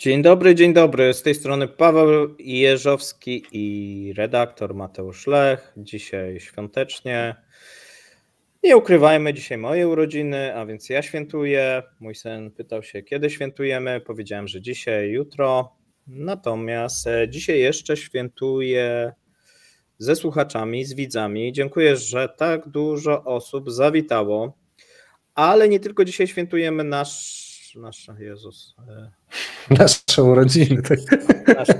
Dzień dobry, dzień dobry. Z tej strony Paweł Jeżowski i redaktor Mateusz Lech. Dzisiaj świątecznie. Nie ukrywajmy, dzisiaj moje urodziny, a więc ja świętuję. Mój syn pytał się, kiedy świętujemy. Powiedziałem, że dzisiaj, jutro. Natomiast e, dzisiaj jeszcze świętuję ze słuchaczami, z widzami. Dziękuję, że tak dużo osób zawitało. Ale nie tylko dzisiaj świętujemy nasz nasz, nasza Jezus. E, naszą rodzinę. Tak. Naszą...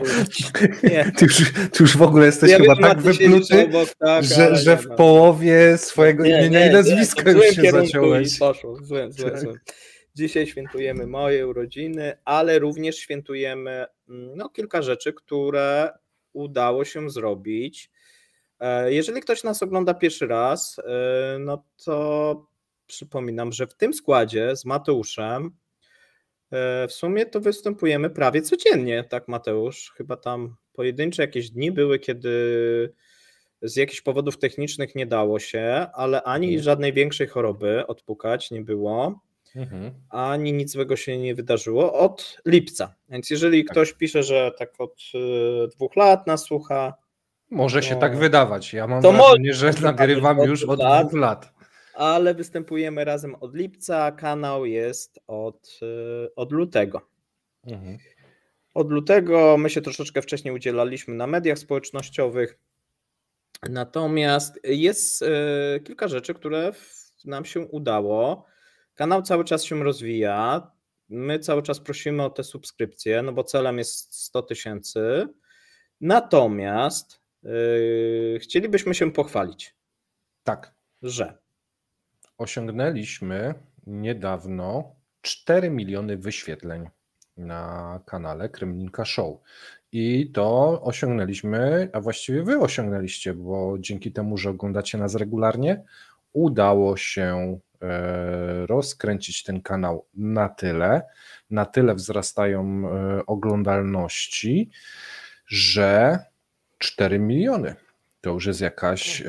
Ty, już, ty już w ogóle jesteś ja chyba wiem, tak wypluty, obok, tak, że, że w połowie swojego nie, imienia nie, i nazwiska już się zaciąłeś. Poszło, złym, złym, tak. złym. Dzisiaj świętujemy moje urodziny, ale również świętujemy mm, no, kilka rzeczy, które udało się zrobić. E, jeżeli ktoś nas ogląda pierwszy raz, e, no to przypominam, że w tym składzie z Mateuszem E, w sumie to występujemy prawie codziennie, tak Mateusz? Chyba tam pojedyncze jakieś dni były, kiedy z jakichś powodów technicznych nie dało się, ale ani mhm. żadnej większej choroby odpukać nie było, mhm. ani nic złego się nie wydarzyło od lipca. Więc jeżeli tak. ktoś pisze, że tak od y, dwóch lat nas słucha, może się tak wydawać. Ja mam to wrażenie, że tak nagrywam już od dwóch lat ale występujemy razem od lipca, kanał jest od, y, od lutego. Mhm. Od lutego my się troszeczkę wcześniej udzielaliśmy na mediach społecznościowych. Natomiast jest y, kilka rzeczy, które nam się udało. Kanał cały czas się rozwija. My cały czas prosimy o te subskrypcje, no bo celem jest 100 tysięcy. Natomiast yy, chcielibyśmy się pochwalić. Tak. Że osiągnęliśmy niedawno 4 miliony wyświetleń na kanale Kremlinka Show. I to osiągnęliśmy, a właściwie wy osiągnęliście, bo dzięki temu, że oglądacie nas regularnie, udało się e, rozkręcić ten kanał na tyle, na tyle wzrastają e, oglądalności, że 4 miliony. To już jest jakaś e,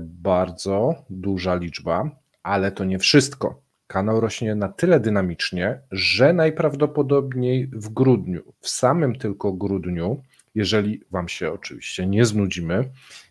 bardzo duża liczba. Ale to nie wszystko. Kanał rośnie na tyle dynamicznie, że najprawdopodobniej w grudniu, w samym tylko grudniu, jeżeli Wam się oczywiście nie znudzimy,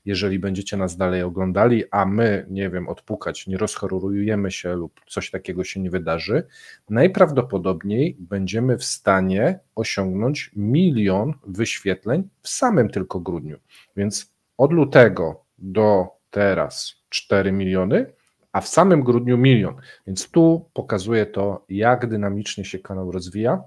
jeżeli będziecie nas dalej oglądali, a my, nie wiem, odpukać, nie rozchorujemy się lub coś takiego się nie wydarzy, najprawdopodobniej będziemy w stanie osiągnąć milion wyświetleń w samym tylko grudniu. Więc od lutego do teraz 4 miliony, a w samym grudniu milion. Więc tu pokazuje to, jak dynamicznie się kanał rozwija.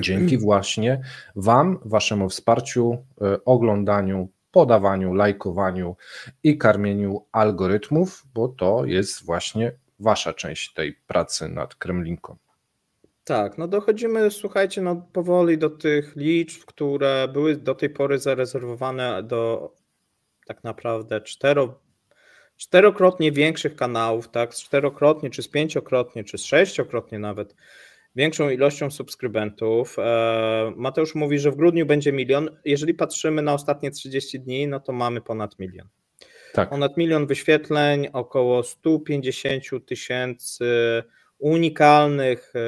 Dzięki właśnie Wam, Waszemu wsparciu, e, oglądaniu, podawaniu, lajkowaniu i karmieniu algorytmów, bo to jest właśnie Wasza część tej pracy nad Kremlinką. Tak, no dochodzimy, słuchajcie, no powoli do tych liczb, które były do tej pory zarezerwowane do tak naprawdę cztero czterokrotnie większych kanałów, tak, z czterokrotnie, czy z pięciokrotnie, czy z sześciokrotnie nawet większą ilością subskrybentów. E, Mateusz mówi, że w grudniu będzie milion. Jeżeli patrzymy na ostatnie 30 dni, no to mamy ponad milion. Tak. Ponad milion wyświetleń, około 150 tysięcy unikalnych e,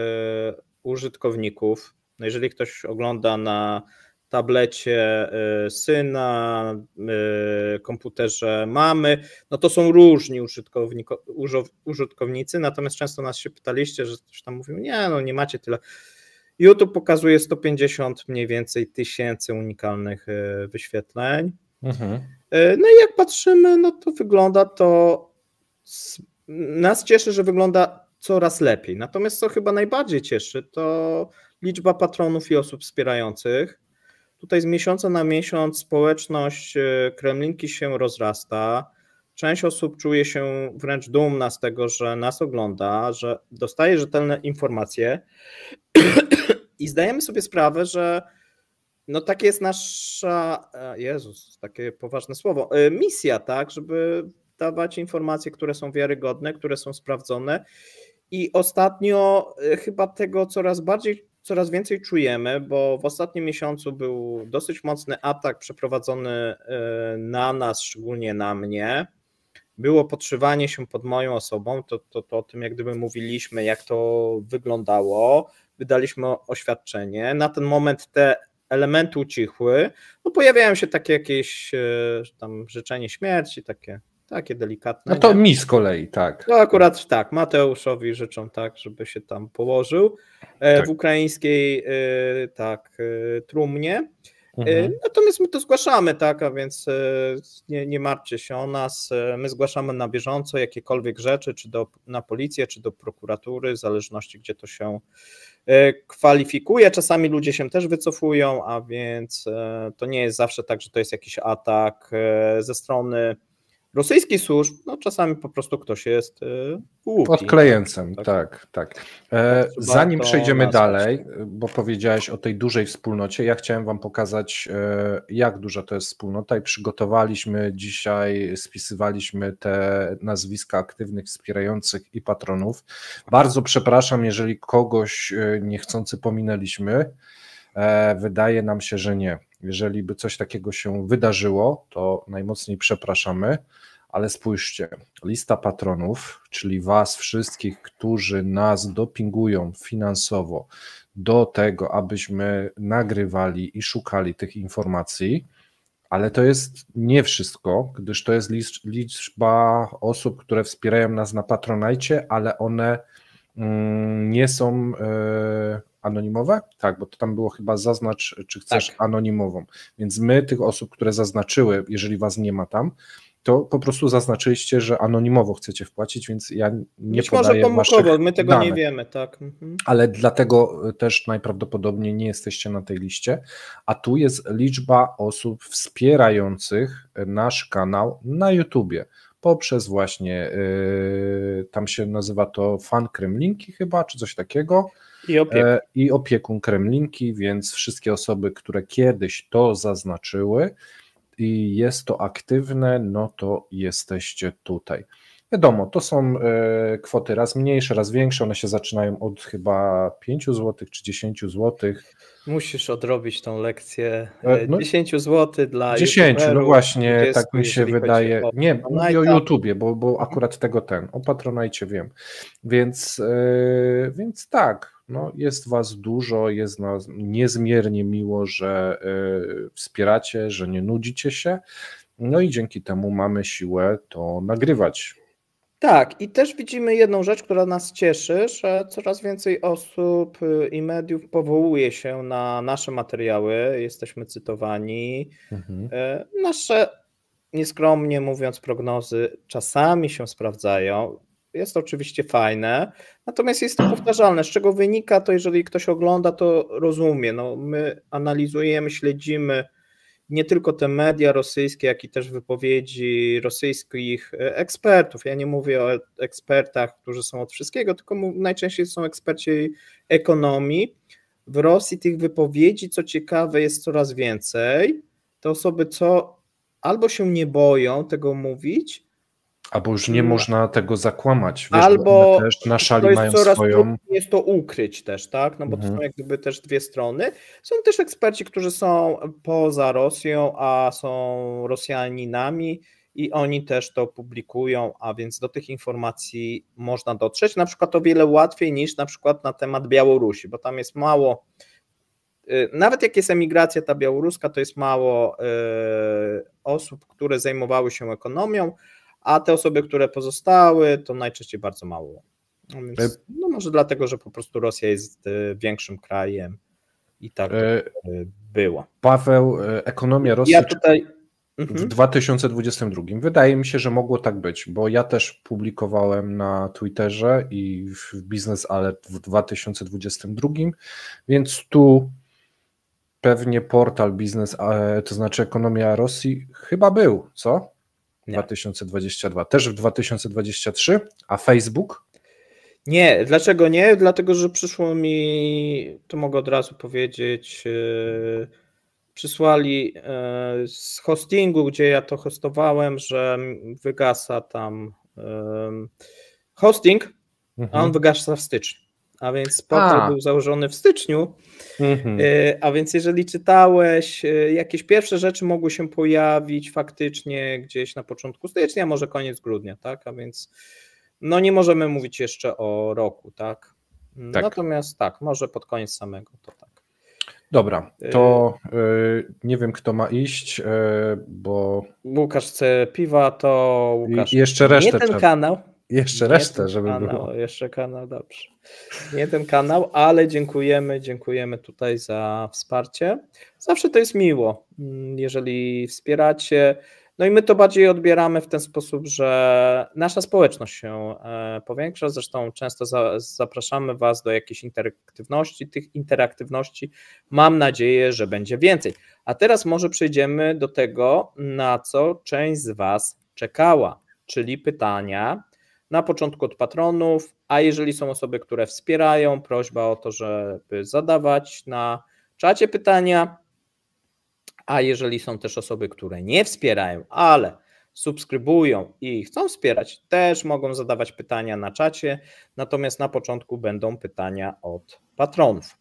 użytkowników. No jeżeli ktoś ogląda na tablecie y, syna, y, komputerze mamy, no to są różni użytkownicy, natomiast często nas się pytaliście, że ktoś tam mówił, nie, no nie macie tyle. YouTube pokazuje 150 mniej więcej tysięcy unikalnych y, wyświetleń. Mhm. No i jak patrzymy, no to wygląda to, nas cieszy, że wygląda coraz lepiej. Natomiast co chyba najbardziej cieszy, to liczba patronów i osób wspierających Tutaj z miesiąca na miesiąc społeczność e, Kremlinki się rozrasta. Część osób czuje się wręcz dumna z tego, że nas ogląda, że dostaje rzetelne informacje i zdajemy sobie sprawę, że no takie jest nasza, e, Jezus, takie poważne słowo, e, misja, tak, żeby dawać informacje, które są wiarygodne, które są sprawdzone. I ostatnio chyba tego coraz bardziej coraz więcej czujemy, bo w ostatnim miesiącu był dosyć mocny atak przeprowadzony y, na nas, szczególnie na mnie. Było podszywanie się pod moją osobą, to, to, to o tym jak gdyby mówiliśmy, jak to wyglądało. Wydaliśmy oświadczenie. Na ten moment te elementy ucichły. No pojawiają się takie jakieś y, tam życzenie śmierci, takie takie delikatne. No to nie? mi z kolei, tak. No akurat tak, Mateuszowi życzą tak, żeby się tam położył. E, tak. W ukraińskiej e, tak, e, trumnie. Mhm. Natomiast my to zgłaszamy, tak, a więc nie, nie martwcie się o nas. My zgłaszamy na bieżąco jakiekolwiek rzeczy, czy do, na policję, czy do prokuratury, w zależności gdzie to się kwalifikuje. Czasami ludzie się też wycofują, a więc to nie jest zawsze tak, że to jest jakiś atak ze strony rosyjskich służb, no czasami po prostu ktoś jest y, głupi. Podklejęcem, tak? tak, tak. tak. E, tak, zanim przejdziemy dalej, bo powiedziałeś o tej dużej wspólnocie, ja chciałem wam pokazać, e, jak duża to jest wspólnota i przygotowaliśmy dzisiaj, spisywaliśmy te nazwiska aktywnych, wspierających i patronów. Bardzo przepraszam, jeżeli kogoś e, niechcący pominęliśmy. E, wydaje nam się, że nie. Jeżeli by coś takiego się wydarzyło, to najmocniej przepraszamy, ale spójrzcie, lista patronów, czyli was wszystkich, którzy nas dopingują finansowo do tego, abyśmy nagrywali i szukali tych informacji, ale to jest nie wszystko, gdyż to jest liczba osób, które wspierają nas na Patronajcie, ale one mm, nie są e, anonimowe? Tak, bo to tam było chyba zaznacz, czy chcesz tak. anonimową. Więc my tych osób, które zaznaczyły, jeżeli was nie ma tam, to po prostu zaznaczyliście, że anonimowo chcecie wpłacić, więc ja nie Być podaję może pomysłowo, my tego danych. nie wiemy, tak. Mhm. Ale dlatego też najprawdopodobniej nie jesteście na tej liście, a tu jest liczba osób wspierających nasz kanał na YouTubie poprzez właśnie, yy, tam się nazywa to fan Kremlinki chyba, czy coś takiego. I opiekun. E, I opiekun Kremlinki, więc wszystkie osoby, które kiedyś to zaznaczyły i jest to aktywne, no to jesteście tutaj. Wiadomo, to są e, kwoty raz mniejsze, raz większe. One się zaczynają od chyba 5 zł czy 10 zł. Musisz odrobić tą lekcję. E, e, no, 10 zł dla. 10, no właśnie, tak mi się wydaje. O... Nie, mówię o YouTubie, bo, bo akurat tego ten. O Patronajcie wiem. Więc, więc tak, no, mhm. jest Was dużo, jest nas niezmiernie miło, że y, wspieracie, że nie nudzicie się. No i dzięki temu mamy siłę to nagrywać. Tak, i też widzimy jedną rzecz, która nas cieszy, że coraz więcej osób y, i mediów powołuje się na nasze materiały, jesteśmy cytowani. Mhm. Y, nasze, nieskromnie mówiąc, prognozy czasami się sprawdzają. Jest to oczywiście fajne, natomiast jest to powtarzalne, z czego wynika to, jeżeli ktoś ogląda, to rozumie. No, my analizujemy, śledzimy nie tylko te media rosyjskie, jak i też wypowiedzi rosyjskich e, ekspertów. Ja nie mówię o ekspertach, którzy są od wszystkiego, tylko najczęściej są eksperci ekonomii. W Rosji tych wypowiedzi, co ciekawe, jest coraz więcej. Te osoby, co albo się nie boją tego mówić, Albo już nie mm. można tego zakłamać. Wiesz, Albo też na szali mają coraz swoją... jest to ukryć też, tak? No bo mhm. to są jakby też dwie strony. Są też eksperci, którzy są poza Rosją, a są Rosjaninami i oni też to publikują, a więc do tych informacji można dotrzeć. Na przykład o wiele łatwiej niż na przykład na temat Białorusi, bo tam jest mało y, nawet jak jest emigracja ta białoruska, to jest mało y, osób, które zajmowały się ekonomią, a te osoby, które pozostały, to najczęściej bardzo mało. No, więc, e, no może dlatego, że po prostu Rosja jest e, większym krajem i tak e, była. Paweł, ekonomia Rosji ja tutaj... w 2022 mhm. wydaje mi się, że mogło tak być, bo ja też publikowałem na Twitterze i w Business Alert w 2022, więc tu pewnie portal Business, to znaczy ekonomia Rosji chyba był, co? 2022. Też w 2023, a Facebook? Nie, dlaczego nie? Dlatego, że przyszło mi, to mogę od razu powiedzieć, yy, przysłali yy, z hostingu, gdzie ja to hostowałem, że wygasa tam yy, hosting, mhm. a on mhm. wygasa w styczniu a więc portal a. był założony w styczniu, mhm. e, a więc jeżeli czytałeś, e, jakieś pierwsze rzeczy mogły się pojawić faktycznie gdzieś na początku stycznia, może koniec grudnia, tak, a więc no nie możemy mówić jeszcze o roku, tak, tak. natomiast tak, może pod koniec samego, to tak. Dobra, e, to nie wiem, kto ma iść, bo. Łukasz chce piwa, to Łukasz. I jeszcze resztę. Nie ten trzeba... kanał. Jeszcze nie resztę, żeby kanał, było. Jeszcze kanał, dobrze. Nie ten kanał, ale dziękujemy, dziękujemy tutaj za wsparcie. Zawsze to jest miło, mm, jeżeli wspieracie. No i my to bardziej odbieramy w ten sposób, że nasza społeczność się e, powiększa. Zresztą często zapraszamy Was do jakiejś interaktywności. Tych interaktywności mam nadzieję, że będzie więcej. A teraz może przejdziemy do tego, na co część z Was czekała, czyli pytania na początku od patronów, a jeżeli są osoby, które wspierają, prośba o to, żeby zadawać na czacie pytania. A jeżeli są też osoby, które nie wspierają, ale subskrybują i chcą wspierać, też mogą zadawać pytania na czacie. Natomiast na początku będą pytania od patronów.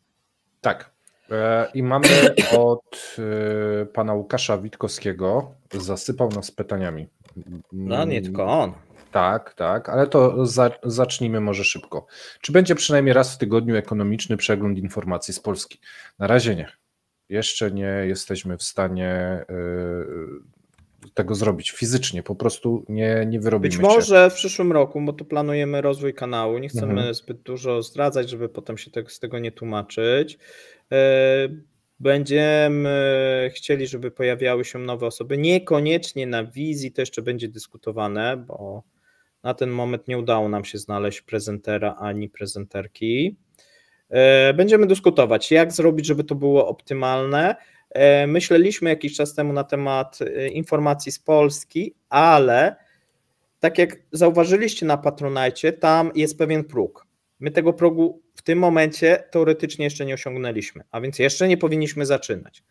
Tak. E, I mamy od e, pana Łukasza Witkowskiego. Zasypał nas pytaniami. No nie tylko on. Tak, tak, ale to za, zacznijmy może szybko. Czy będzie przynajmniej raz w tygodniu ekonomiczny przegląd informacji z Polski? Na razie nie. Jeszcze nie jesteśmy w stanie y, tego zrobić fizycznie, po prostu nie, nie wyrobimy Być może w przyszłym roku, bo tu planujemy rozwój kanału, nie chcemy mhm. zbyt dużo zdradzać, żeby potem się tego, z tego nie tłumaczyć. Y, będziemy chcieli, żeby pojawiały się nowe osoby, niekoniecznie na wizji, to jeszcze będzie dyskutowane, bo na ten moment nie udało nam się znaleźć prezentera ani prezenterki. E, będziemy dyskutować, jak zrobić, żeby to było optymalne. E, myśleliśmy jakiś czas temu na temat e, informacji z Polski, ale tak jak zauważyliście na Patronajcie, tam jest pewien próg. My tego progu w tym momencie teoretycznie jeszcze nie osiągnęliśmy, a więc jeszcze nie powinniśmy zaczynać.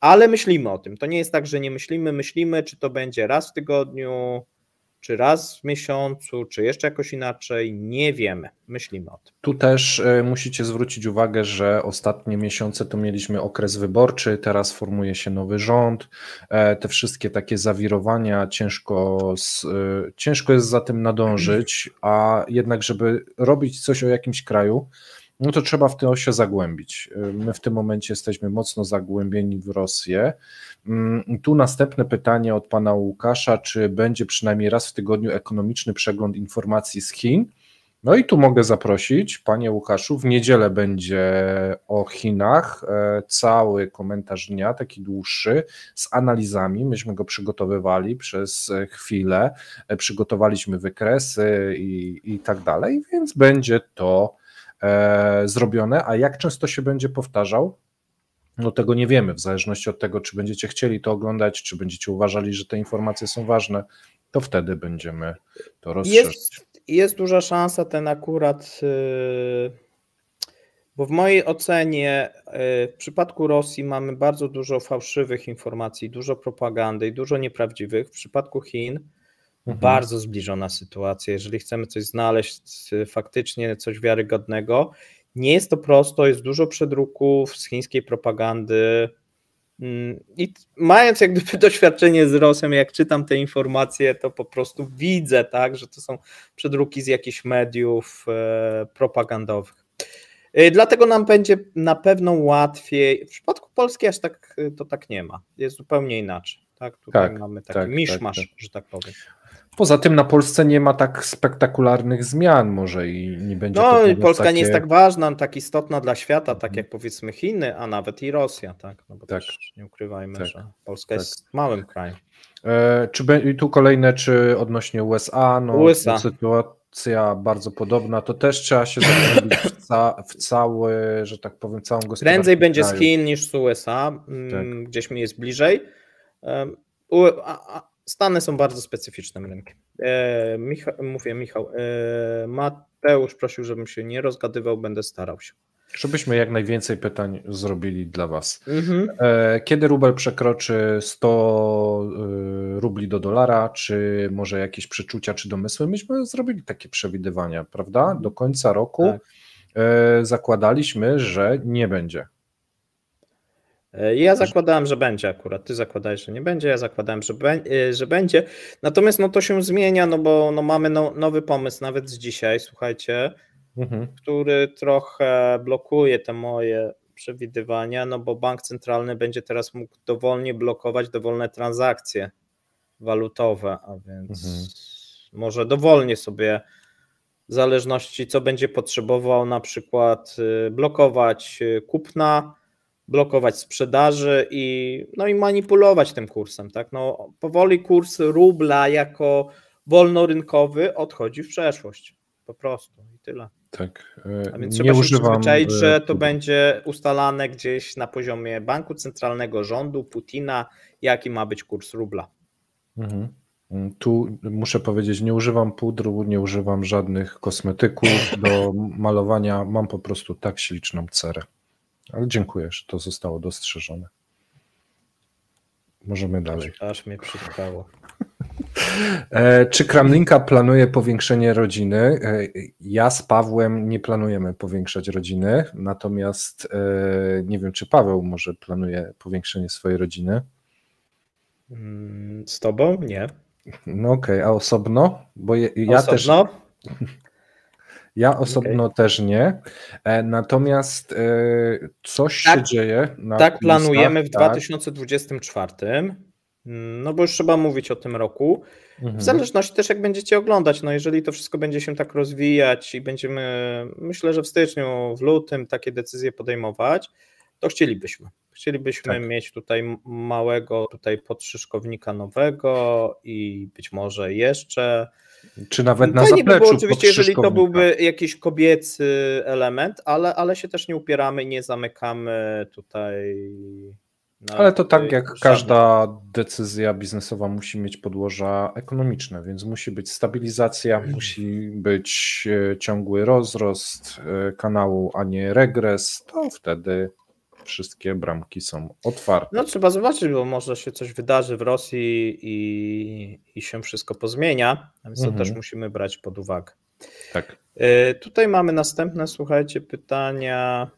Ale myślimy o tym. To nie jest tak, że nie myślimy, myślimy, czy to będzie raz w tygodniu, czy raz w miesiącu, czy jeszcze jakoś inaczej, nie wiemy, myślimy o tym. Tu też e, musicie zwrócić uwagę, że ostatnie miesiące to mieliśmy okres wyborczy, teraz formuje się nowy rząd, e, te wszystkie takie zawirowania ciężko, e, ciężko jest za tym nadążyć, a jednak żeby robić coś o jakimś kraju, no to trzeba w to się zagłębić. Y, my w tym momencie jesteśmy mocno zagłębieni w Rosję. Mm, tu następne pytanie od pana Łukasza, czy będzie przynajmniej raz w tygodniu ekonomiczny przegląd informacji z Chin? No i tu mogę zaprosić, panie Łukaszu, w niedzielę będzie o Chinach e, cały komentarz dnia, taki dłuższy, z analizami. Myśmy go przygotowywali przez e, chwilę, e, przygotowaliśmy wykresy i, i tak dalej, więc będzie to E, zrobione, a jak często się będzie powtarzał, no tego nie wiemy, w zależności od tego, czy będziecie chcieli to oglądać, czy będziecie uważali, że te informacje są ważne, to wtedy będziemy to rozszerzać. Jest, jest duża szansa ten akurat, y, bo w mojej ocenie y, w przypadku Rosji mamy bardzo dużo fałszywych informacji, dużo propagandy i dużo nieprawdziwych. W przypadku Chin Mhm. bardzo zbliżona sytuacja. Jeżeli chcemy coś znaleźć, y, faktycznie coś wiarygodnego, nie jest to prosto, jest dużo przedruków z chińskiej propagandy. Mm, I mając jak gdyby doświadczenie z Rosją, jak czytam te informacje, to po prostu widzę, tak, że to są przedruki z jakichś mediów e, propagandowych. E, dlatego nam będzie na pewno łatwiej. W przypadku Polski aż tak e, to tak nie ma. Jest zupełnie inaczej. Tak, tutaj tak, mamy taki tak, tak miszmasz, tak, tak. że tak powiem. Poza tym na Polsce nie ma tak spektakularnych zmian może i nie będzie. No i Polska takie... nie jest tak ważna, tak istotna dla świata, tak mhm. jak powiedzmy Chiny, a nawet i Rosja, tak? No bo tak. też nie ukrywajmy, tak. że Polska tak. jest małym krajem. E, czy be, tu kolejne, czy odnośnie USA, no USA. sytuacja bardzo podobna, to też trzeba się zastanowić w, ca, w cały, że tak powiem, całą gospodarkę. Prędzej będzie z Chin niż z USA, mm, tak. gdzieś mi jest bliżej. U, a, Stany są bardzo specyficznym rynkiem. E, Micha, mówię, Michał. E, Mateusz prosił, żebym się nie rozgadywał, będę starał się. Żebyśmy jak najwięcej pytań zrobili dla Was. Mhm. E, kiedy rubel przekroczy 100 e, rubli do dolara, czy może jakieś przeczucia, czy domysły? Myśmy zrobili takie przewidywania, prawda? Do końca roku tak. E, zakładaliśmy, że nie będzie E, ja zakładałem, że będzie akurat. Ty zakładałeś, że nie będzie, ja zakładałem, że, be- że będzie. Natomiast no to się zmienia, no bo no, mamy no, nowy pomysł nawet z dzisiaj, słuchajcie, mhm. który trochę blokuje te moje przewidywania, no bo bank centralny będzie teraz mógł dowolnie blokować dowolne transakcje walutowe, a więc mhm. może dowolnie sobie w zależności co będzie potrzebował na przykład y, blokować y, kupna, blokować sprzedaży i, no i manipulować tym kursem. Tak? No, powoli kurs rubla jako wolnorynkowy odchodzi w przeszłość. Po prostu i tyle. Tak. E, A więc trzeba się przyzwyczaić, e, że to będzie ustalane gdzieś na poziomie banku centralnego, rządu, Putina, jaki ma być kurs rubla. Mhm. Tu muszę powiedzieć, nie używam pudru, nie używam żadnych kosmetyków do malowania. Mam po prostu tak śliczną cerę. Ale dziękuję, że to zostało dostrzeżone. Możemy dalej. Aż, mnie przytkało. E, czy Kramlinka planuje powiększenie rodziny? E, ja z Pawłem nie planujemy powiększać rodziny, natomiast e, nie wiem, czy Paweł może planuje powiększenie swojej rodziny. Mm, z tobą? Nie. No okej, okay. a osobno? Bo ja, ja osobno? też. Ja osobno okay. też nie. E, natomiast e, coś tak, się dzieje. tak, planujemy w tak. 2024. Mm, no bo już trzeba mówić o tym roku. W mhm. zależności też, jak będziecie oglądać. No jeżeli to wszystko będzie się tak rozwijać i będziemy, myślę, że w styczniu, w lutym takie decyzje podejmować, to chcielibyśmy. Chcielibyśmy tak. mieć tutaj małego, tutaj podszyszkownika nowego i być może jeszcze czy nawet na Fajnie zapleczu. By było, oczywiście, jeżeli to byłby jakiś kobiecy element, ale, ale się też nie upieramy i nie zamykamy tutaj. Ale to tak jak żadnych. każda decyzja biznesowa musi mieć podłoża ekonomiczne, więc musi być stabilizacja, mhm. musi być e, ciągły rozrost e, kanału, a nie regres. To wtedy wszystkie bramki są otwarte. No trzeba zobaczyć, bo może się coś wydarzy w Rosji i, i się wszystko pozmienia, więc mhm. to też musimy brać pod uwagę. Tak. E, tutaj mamy następne, słuchajcie, pytania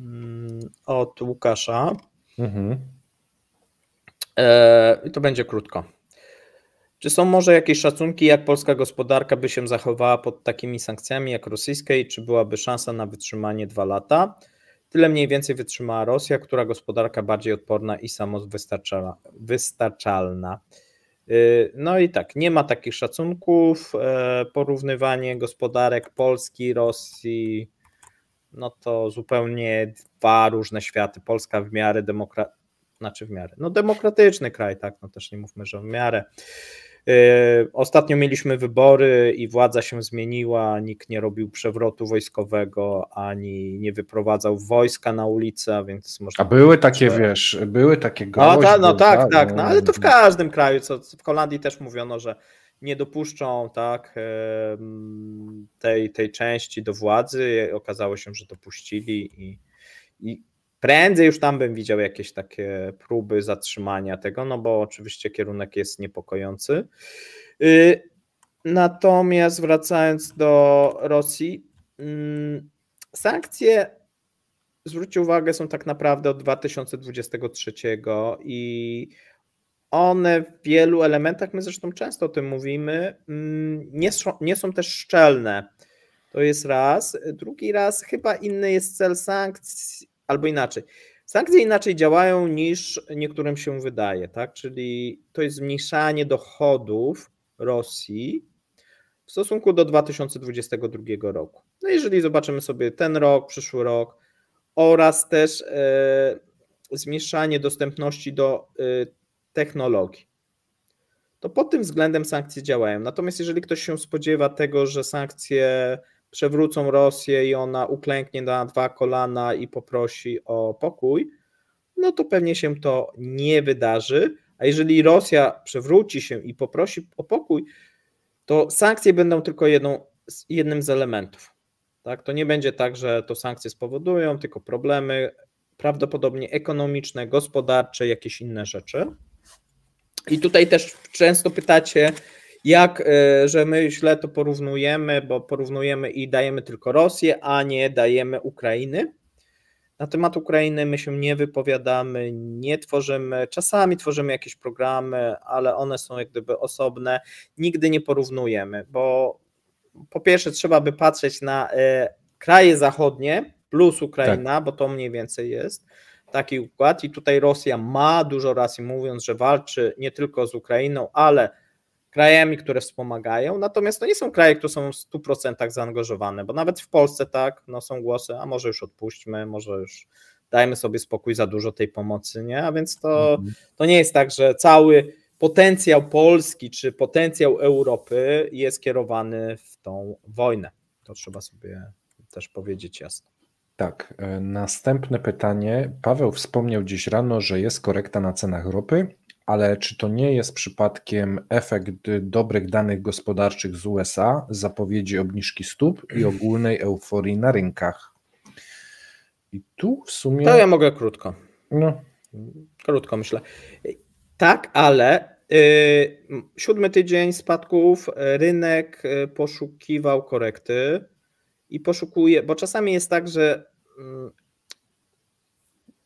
mm, od Łukasza. Mhm. E, I to będzie krótko. Czy są może jakieś szacunki, jak polska gospodarka by się zachowała pod takimi sankcjami jak rosyjskiej? Czy byłaby szansa na wytrzymanie dwa lata? Tyle mniej więcej wytrzymała Rosja, która gospodarka bardziej odporna i wystarczalna. Y, no i tak, nie ma takich szacunków. E, porównywanie gospodarek Polski, Rosji, no to zupełnie dwa różne światy. Polska w miarę demokratyczna, znaczy w miarę, no demokratyczny kraj, tak, no też nie mówmy, że w miarę. E, ostatnio mieliśmy wybory i władza się zmieniła, nikt nie robił przewrotu wojskowego, ani nie wyprowadzał wojska na ulicę, więc można... A były takie, że... wiesz, były takie groźby. No, ta, no tak, tak, tak, no, no ale to w no. każdym kraju, co w Holandii też mówiono, że nie dopuszczą tak, tej, tej części do władzy. Okazało się, że dopuścili i, i Prędzej już tam bym widział jakieś takie próby zatrzymania tego, no bo oczywiście kierunek jest niepokojący. Y, natomiast wracając do Rosji, mm, sankcje, zwróćcie uwagę, są tak naprawdę od 2023 i one w wielu elementach, my zresztą często o tym mówimy, mm, nie są, nie są też szczelne. To jest raz. Drugi raz, chyba inny jest cel sankcji, albo inaczej. Sankcje inaczej działają niż niektórym się wydaje, tak? Czyli to jest zmniejszanie dochodów Rosji w stosunku do 2022 roku. No jeżeli zobaczymy sobie ten rok, przyszły rok oraz też e, zmniejszanie dostępności do e, technologii, to pod tym względem sankcje działają. Natomiast jeżeli ktoś się spodziewa tego, że sankcje przewrócą Rosję i ona uklęknie na dwa kolana i poprosi o pokój, no to pewnie się to nie wydarzy. A jeżeli Rosja przewróci się i poprosi o pokój, to sankcje będą tylko jedną, jednym z elementów. Tak? To nie będzie tak, że to sankcje spowodują, tylko problemy prawdopodobnie ekonomiczne, gospodarcze, jakieś inne rzeczy. I tutaj też często pytacie, jak, e, że my źle to porównujemy, bo porównujemy i dajemy tylko Rosję, a nie dajemy Ukrainy. Na temat Ukrainy my się nie wypowiadamy, nie tworzymy, czasami tworzymy jakieś programy, ale one są jak gdyby osobne, nigdy nie porównujemy, bo po pierwsze trzeba by patrzeć na e, kraje zachodnie plus Ukraina, tak. bo to mniej więcej jest taki układ i tutaj Rosja ma dużo racji mówiąc, że walczy nie tylko z Ukrainą, ale krajami, które wspomagają, natomiast to nie są kraje, które są w 100% zaangażowane, bo nawet w Polsce tak, no są głosy, a może już odpuśćmy, może już dajmy sobie spokój, za dużo tej pomocy, nie? A więc to, mhm. to nie jest tak, że cały potencjał Polski czy potencjał Europy jest kierowany w tą wojnę. To trzeba sobie też powiedzieć jasno. Tak. E, następne pytanie. Paweł wspomniał dziś rano, że jest korekta na cenach ropy ale czy to nie jest przypadkiem efekt dobrych danych gospodarczych z USA, zapowiedzi obniżki stóp i mm. ogólnej euforii na rynkach? I tu w sumie. To ja mogę krótko. No. Krótko myślę. Tak, ale yy, siódmy tydzień spadków, y, rynek y, poszukiwał korekty i poszukuje, bo czasami jest tak, że mm,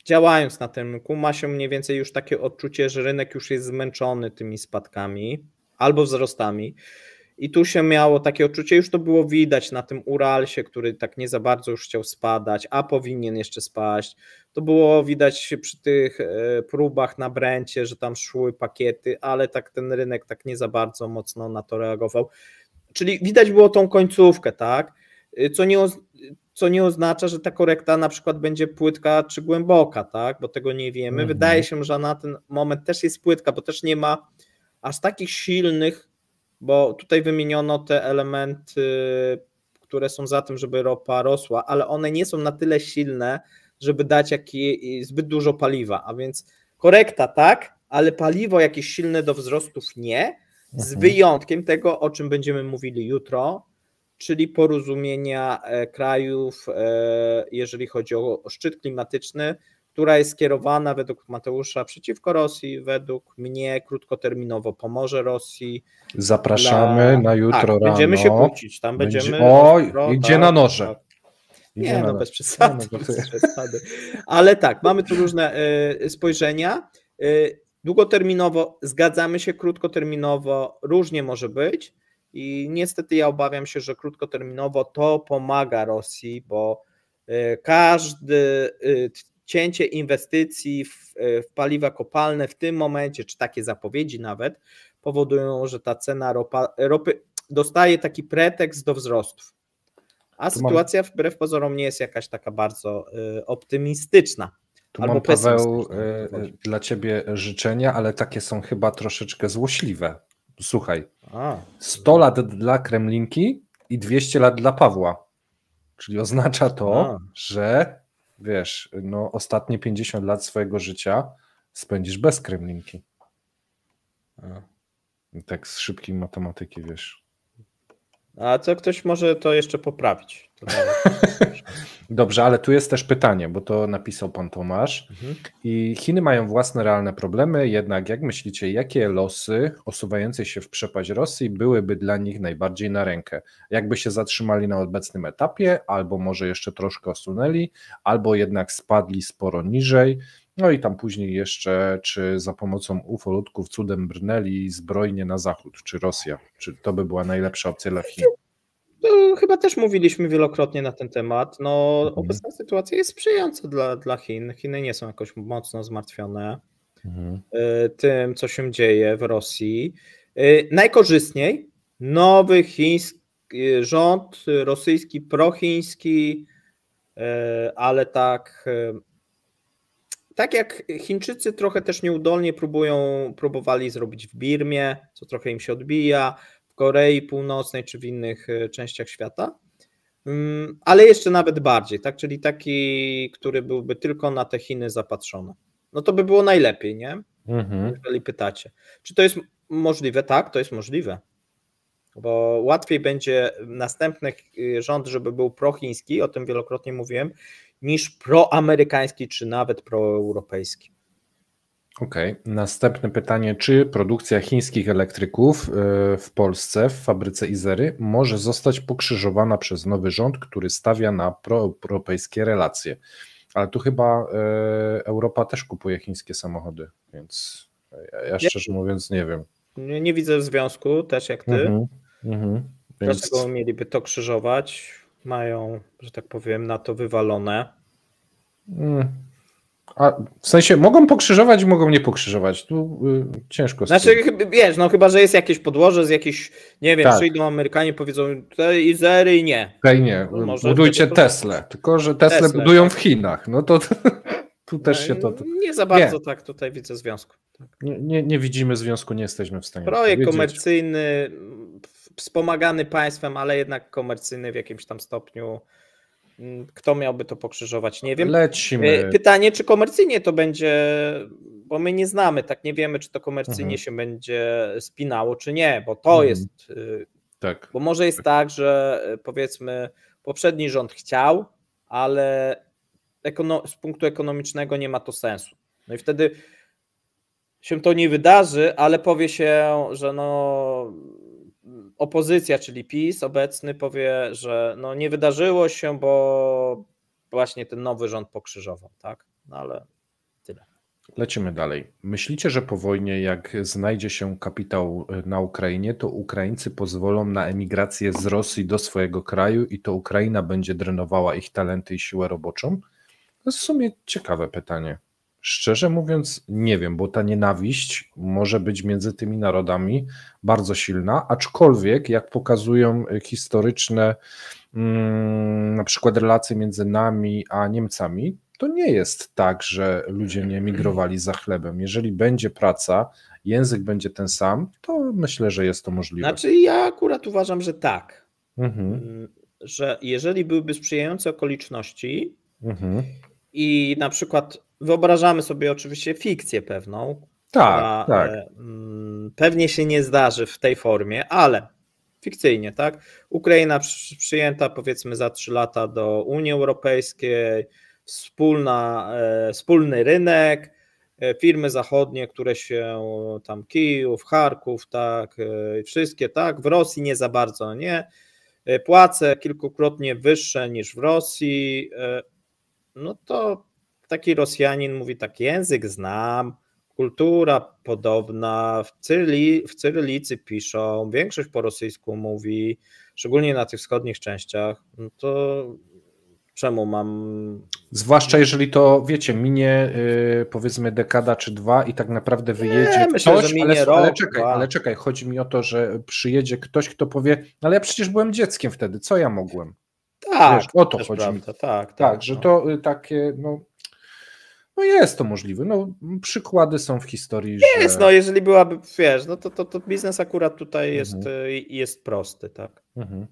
działając na tym rynku, ma się mniej więcej już takie odczucie, że rynek już jest zmęczony tymi spadkami albo wzrostami. I tu się miało takie odczucie, już to było widać na tym Uralsie, który tak nie za bardzo już chciał spadać, a powinien jeszcze spaść. To było widać przy tych e, próbach na Brencie, że tam szły pakiety, ale tak ten rynek tak nie za bardzo mocno na to reagował. Czyli widać było tą końcówkę, tak? E, co nie, co nie oznacza, że ta korekta na przykład będzie płytka czy głęboka, tak? bo tego nie wiemy. Mhm. Wydaje się, że na ten moment też jest płytka, bo też nie ma aż takich silnych, bo tutaj wymieniono te elementy, które są za tym, żeby ropa rosła, ale one nie są na tyle silne, żeby dać jaki, zbyt dużo paliwa, a więc korekta tak, ale paliwo jakieś silne do wzrostów nie, z mhm. wyjątkiem tego, o czym będziemy mówili jutro, czyli porozumienia e, krajów, e, jeżeli chodzi o szczyt klimatyczny, która jest skierowana według Mateusza przeciwko Rosji, według mnie krótkoterminowo pomoże Rosji. Zapraszamy dla... na jutro tak, rano. Będziemy się kłócić, tam Będzie... będziemy. O, jutro, idzie tak, na noże. Tak. No, nie, no bez przesady, bez przesady. Ale tak, mamy tu różne e, spojrzenia. długoterminowo zgadzamy się, krótkoterminowo różnie może być. I niestety ja obawiam się, że krótkoterminowo to pomaga Rosji, bo e, każdy e, cięcie inwestycji w, e, w paliwa kopalne w tym momencie, czy takie zapowiedzi nawet, powodują, że ta cena ropa, ropy dostaje taki pretekst do wzrostów. A tu sytuacja mam... wbrew pozorom nie jest jakaś taka bardzo y, optymistyczna. Tu albo mam Paweł y, dla ciebie życzenia, ale takie są chyba troszeczkę złośliwe. Słuchaj. 100 lat dla Kremlinki i 200 lat dla Pawła. Czyli oznacza to, A. że wiesz, no ostatnie 50 lat swojego życia spędzisz bez Kremlinki. Tak z szybkiej matematyki, wiesz. A co ktoś może to jeszcze poprawić? To Dobrze, ale tu jest też pytanie, bo to napisał pan Tomasz. Mhm. I Chiny mają własne realne problemy, jednak jak myślicie, jakie losy osuwające się w przepaść Rosji byłyby dla nich najbardziej na rękę? Jakby się zatrzymali na obecnym etapie, albo może jeszcze troszkę osunęli, albo jednak spadli sporo niżej. No i tam później jeszcze, czy za pomocą ufolutków cudem brnęli zbrojnie na zachód, czy Rosja, czy to by była najlepsza opcja dla Chin? No, chyba też mówiliśmy wielokrotnie na ten temat. No, mhm. Obecna sytuacja jest sprzyjająca dla, dla Chin. Chiny nie są jakoś mocno zmartwione mhm. E, tym, co się dzieje w Rosji. E, najkorzystniej nowy chiński rząd rosyjski, prochiński, e, ale tak tak jak Chińczycy trochę też nieudolnie próbują, próbowali zrobić w Birmie, co trochę im się odbija, Korei Północnej czy w innych e, częściach świata, mm, ale jeszcze nawet bardziej, tak? Czyli taki, który byłby tylko na te Chiny zapatrzony. No to by było najlepiej, nie? Mhm. Jeżeli pytacie. Czy to jest możliwe? Tak, to jest możliwe. Bo łatwiej będzie następny e, rząd, żeby był prochiński, o tym wielokrotnie mówiłem, niż proamerykański czy nawet proeuropejski. Okej. Okay. Następne pytanie. Czy produkcja chińskich elektryków e, w Polsce, w fabryce Izery, może zostać pokrzyżowana przez nowy rząd, który stawia na proeuropejskie relacje? Ale tu chyba e, Europa też kupuje chińskie samochody, więc ja, szczerze mówiąc nie wiem. Nie, nie widzę związku, też jak ty. Mhm, mhm, więc... Dlaczego mieliby to krzyżować? Mają, że tak powiem, na to wywalone. Mm, a w sensie mogą pokrzyżować, mogą nie pokrzyżować. Tu y, ciężko. Znaczy, wiesz, no chyba, że jest jakieś podłoże z jakiejś, nie wiem, tak. przyjdą Amerykanie, powiedzą te i zery i nie. Tej nie. No, Budujcie Tesla. Tylko, że Tesla, budują tak. w Chinach. No to tu też no, się to. Nie za bardzo nie. tak tutaj widzę związku. Tak. Nie, nie, nie, widzimy związku, nie jesteśmy w stanie. Projekt komercyjny, wspomagany państwem, ale jednak komercyjny w jakimś tam stopniu. Kto miałby to pokrzyżować? Nie wiem. Lecimy. E, pytanie, czy komercyjnie to będzie, bo my nie znamy, tak nie wiemy, czy to komercyjnie mhm. się będzie spinało, czy nie, bo to mhm. jest. Y, tak. Bo może jest tak. tak, że e, powiedzmy, poprzedni rząd chciał, ale z punktu ekonomicznego nie ma to sensu. No i wtedy się to nie wydarzy, ale powie się, że no opozycja, czyli PiS obecny powie, że no nie wydarzyło się, bo właśnie ten nowy rząd pokrzyżował, tak? No ale tyle. Lecimy dalej. Myślicie, że po wojnie, jak znajdzie się kapitał e, na Ukrainie, to Ukraińcy pozwolą na emigrację z Rosji do swojego kraju i to Ukraina będzie drenowała ich talenty i siłę roboczą? To jest w sumie ciekawe pytanie. Szczerze mówiąc, nie wiem, bo ta nienawiść może być między tymi narodami bardzo silna, aczkolwiek, jak pokazują e, historyczne mm, na przykład relacje między nami a Niemcami, to nie jest tak, że ludzie nie migrowali za chlebem. Jeżeli będzie praca, język będzie ten sam, to myślę, że jest to możliwe. Znaczy, ja akurat uważam, że tak. Mhm. Mm, że jeżeli byłyby sprzyjające okoliczności mhm. i na przykład wyobrażamy sobie oczywiście fikcję pewną. Tak, tak. E, mm, pewnie się nie zdarzy w tej formie, ale fikcyjnie, tak? Ukraina przyjęta powiedzmy za 3 lata do Unii Europejskiej, wspólna, e, wspólny rynek, e, firmy zachodnie, które się tam Kijów, Charków, tak, wszystkie, tak, w Rosji nie za bardzo, nie, płace kilkukrotnie wyższe niż w Rosji, no to taki Rosjanin mówi tak, język znam, kultura podobna, w, cyryli, w cyrylicy piszą, większość po rosyjsku mówi, szczególnie na tych wschodnich częściach, no to czemu mam. Zwłaszcza jeżeli to, wiecie, minie yy, powiedzmy dekada czy dwa i tak naprawdę wyjedzie nie, myślę, ktoś, myślę, że minie ale, rok, ale, czekaj, ale czekaj, chodzi mi o to, że przyjedzie ktoś, kto powie, no ale ja przecież byłem dzieckiem wtedy, co ja mogłem? Tak, Wiesz, o to chodzi. Prawda, tak, tak, tak no. że to y, takie, no no jest to możliwe. No, przykłady są w historii. Jest, że... no jeżeli byłaby, wiesz, no to, to, to biznes akurat tutaj jest, mhm. Y, jest prosty, tak. Mhm.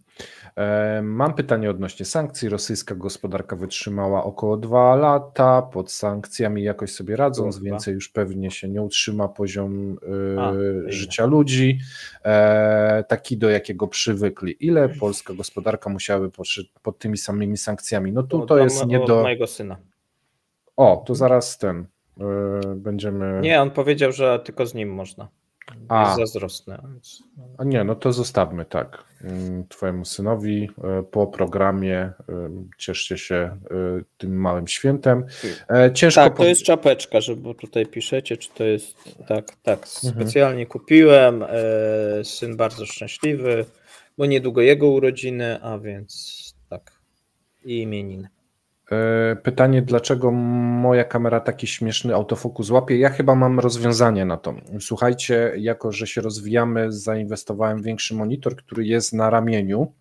E, mam pytanie odnośnie sankcji. Rosyjska gospodarka wytrzymała około dwa lata, pod sankcjami jakoś sobie radząc, więcej już pewnie się nie utrzyma poziom y, A, życia ludzi, e, taki do jakiego przywykli. Ile polska gospodarka musiałaby pod, pod tymi samymi sankcjami? No tu to, to jest nie do... mojego syna. O, to zaraz ten. Y, będziemy. Nie, on powiedział, że tylko z nim można. A. Jest zazdrosny. Więc... A nie, no to zostawmy tak. Mm, twojemu synowi y, po programie y, cieszcie się tym małym świętem. E, ciężko tak, to jest czapeczka, żeby tutaj piszecie, czy to jest. Tak, tak. Mhm. Specjalnie mhm. kupiłem. E, syn bardzo szczęśliwy, bo niedługo jego urodziny, a więc tak. I imieniny. E, pytanie, dlaczego moja kamera taki śmieszny autofokus łapie? Ja chyba mam rozwiązanie na to. Słuchajcie, jako że się rozwijamy, zainwestowałem w większy monitor, który jest na ramieniu.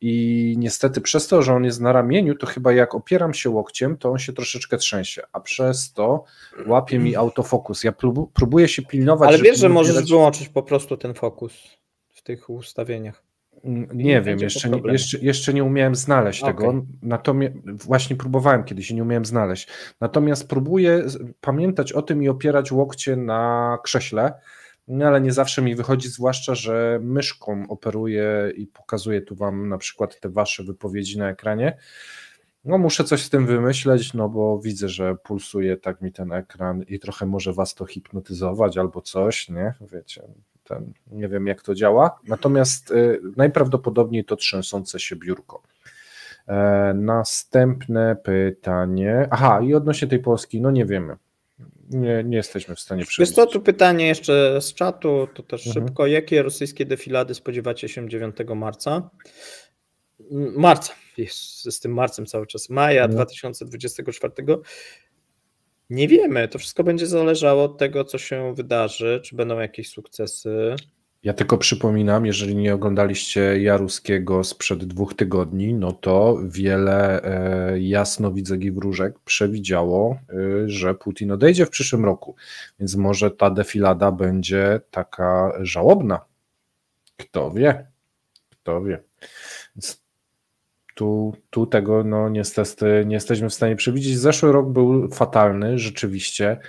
I niestety, przez to, że on jest na ramieniu, to chyba jak opieram się łokciem, to on się troszeczkę trzęsie, a przez to łapie mi autofokus. Ja próbuję się pilnować. Ale wiesz, że możesz wyłączyć po prostu ten fokus w tych ustawieniach. Mm, nie wiem, jeszcze, nie, jeszcze, jeszcze nie umiałem znaleźć okay. tego. Natomiast właśnie próbowałem kiedyś i nie umiałem znaleźć. Natomiast próbuję pamiętać o tym i opierać łokcie na krześle, no ale nie zawsze mi wychodzi, zwłaszcza, że myszką operuję i pokazuję tu wam na przykład te wasze wypowiedzi na ekranie. No muszę coś z tym wymyśleć, no bo widzę, że pulsuje tak mi ten ekran i trochę może was to hipnotyzować albo coś, nie? Wiecie, ten, nie wiem jak to działa. Natomiast y, najprawdopodobniej to trzęsące się biurko. E, następne pytanie. Aha, i odnośnie tej Polski, no nie wiemy. Nie, nie jesteśmy w stanie przewidzieć. Jest to tu pytanie jeszcze z czatu, to też mhm. szybko. Jakie rosyjskie defilady spodziewacie się 9 marca? Marca, jest, z tym marcem cały czas, maja mhm. 2024. Nie wiemy, to wszystko będzie zależało od tego, co się wydarzy, czy będą jakieś sukcesy. Ja tylko przypominam, jeżeli nie oglądaliście Jaruskiego sprzed dwóch tygodni, no to wiele e, jasnowidzek i wróżek przewidziało, e, że Putin odejdzie w przyszłym roku, więc może ta defilada będzie taka żałobna. Kto wie? Kto wie? Więc tu, tu tego no, niestety nie jesteśmy w stanie przewidzieć. Zeszły rok był fatalny, rzeczywiście.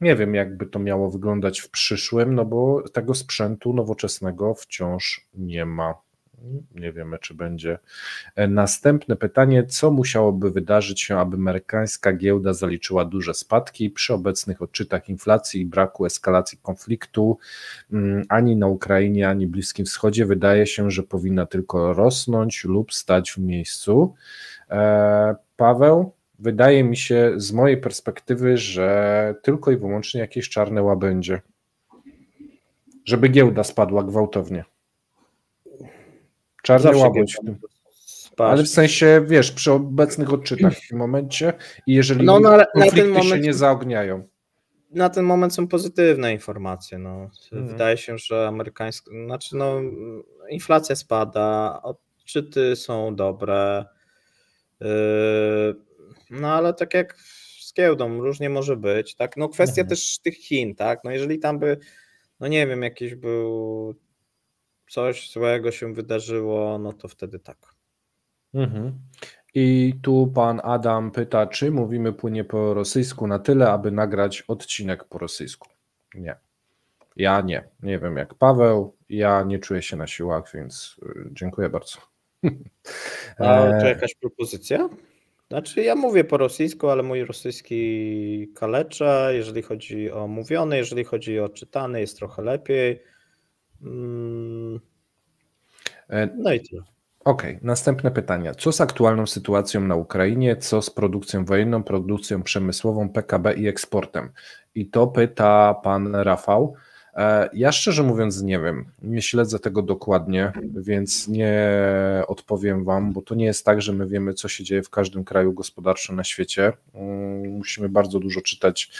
Nie wiem, jakby to miało wyglądać w przyszłym, no bo tego sprzętu nowoczesnego wciąż nie ma. Nie wiemy, czy będzie. E, następne pytanie: co musiałoby wydarzyć się, aby amerykańska giełda zaliczyła duże spadki przy obecnych odczytach inflacji i braku eskalacji konfliktu mm, ani na Ukrainie, ani Bliskim Wschodzie? Wydaje się, że powinna tylko rosnąć lub stać w miejscu. E, Paweł, wydaje mi się z mojej perspektywy, że tylko i wyłącznie jakieś czarne łabędzie. Żeby giełda spadła gwałtownie. Czarny Zawsze Ale w sensie, wiesz, przy obecnych odczytach w tym momencie i jeżeli no, no na, konflikty na moment, się nie zaogniają. Na ten moment są pozytywne informacje. No. Mhm. Wydaje się, że amerykańska, znaczy no, inflacja spada, odczyty są dobre, yy, no ale tak jak z giełdą, różnie może być, tak, no kwestia mhm. też tych Chin, tak, no jeżeli tam by, no nie wiem, jakiś był coś złego się wydarzyło, no to wtedy tak. Mhm. I tu pan Adam pyta, czy mówimy płynie po rosyjsku na tyle, aby nagrać odcinek po rosyjsku? Nie. Ja nie. Nie wiem jak Paweł. Ja nie czuję się na siłach, więc y, dziękuję bardzo. A e, to jakaś propozycja? Znaczy, ja mówię po rosyjsku, ale mój rosyjski kalecza, jeżeli chodzi o mówiony, jeżeli chodzi o czytany, jest trochę lepiej. Mm. E, no i tyle. Okej, okay. następne pytania. Co z aktualną sytuacją na Ukrainie? Co z produkcją wojenną, produkcją przemysłową, PKB i eksportem? I to pyta pan Rafał. E, ja szczerze mówiąc nie wiem, nie śledzę tego dokładnie, więc nie odpowiem Wam, bo to nie jest tak, że my wiemy, co się dzieje w każdym kraju gospodarczym na świecie. Mm, musimy bardzo dużo czytać,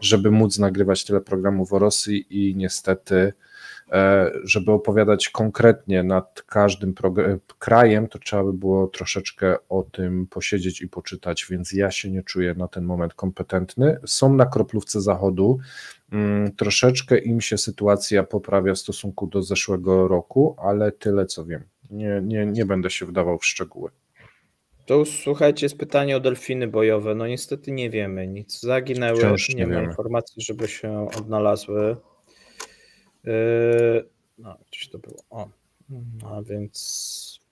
żeby móc nagrywać tyle programów o Rosji i niestety E, żeby opowiadać konkretnie nad każdym e, krajem, to trzeba by było troszeczkę o tym posiedzieć i poczytać, więc ja się nie czuję na ten moment kompetentny. Są na kroplówce zachodu, mm, troszeczkę im się sytuacja poprawia w stosunku do zeszłego roku, ale tyle co wiem. Nie, nie, nie będę się wdawał w szczegóły. To słuchajcie, jest pytanie o delfiny bojowe. No niestety nie wiemy nic. Zaginęły, nie, nie ma informacji, żeby się odnalazły. Yy, no, gdzieś to było. O. No, a więc.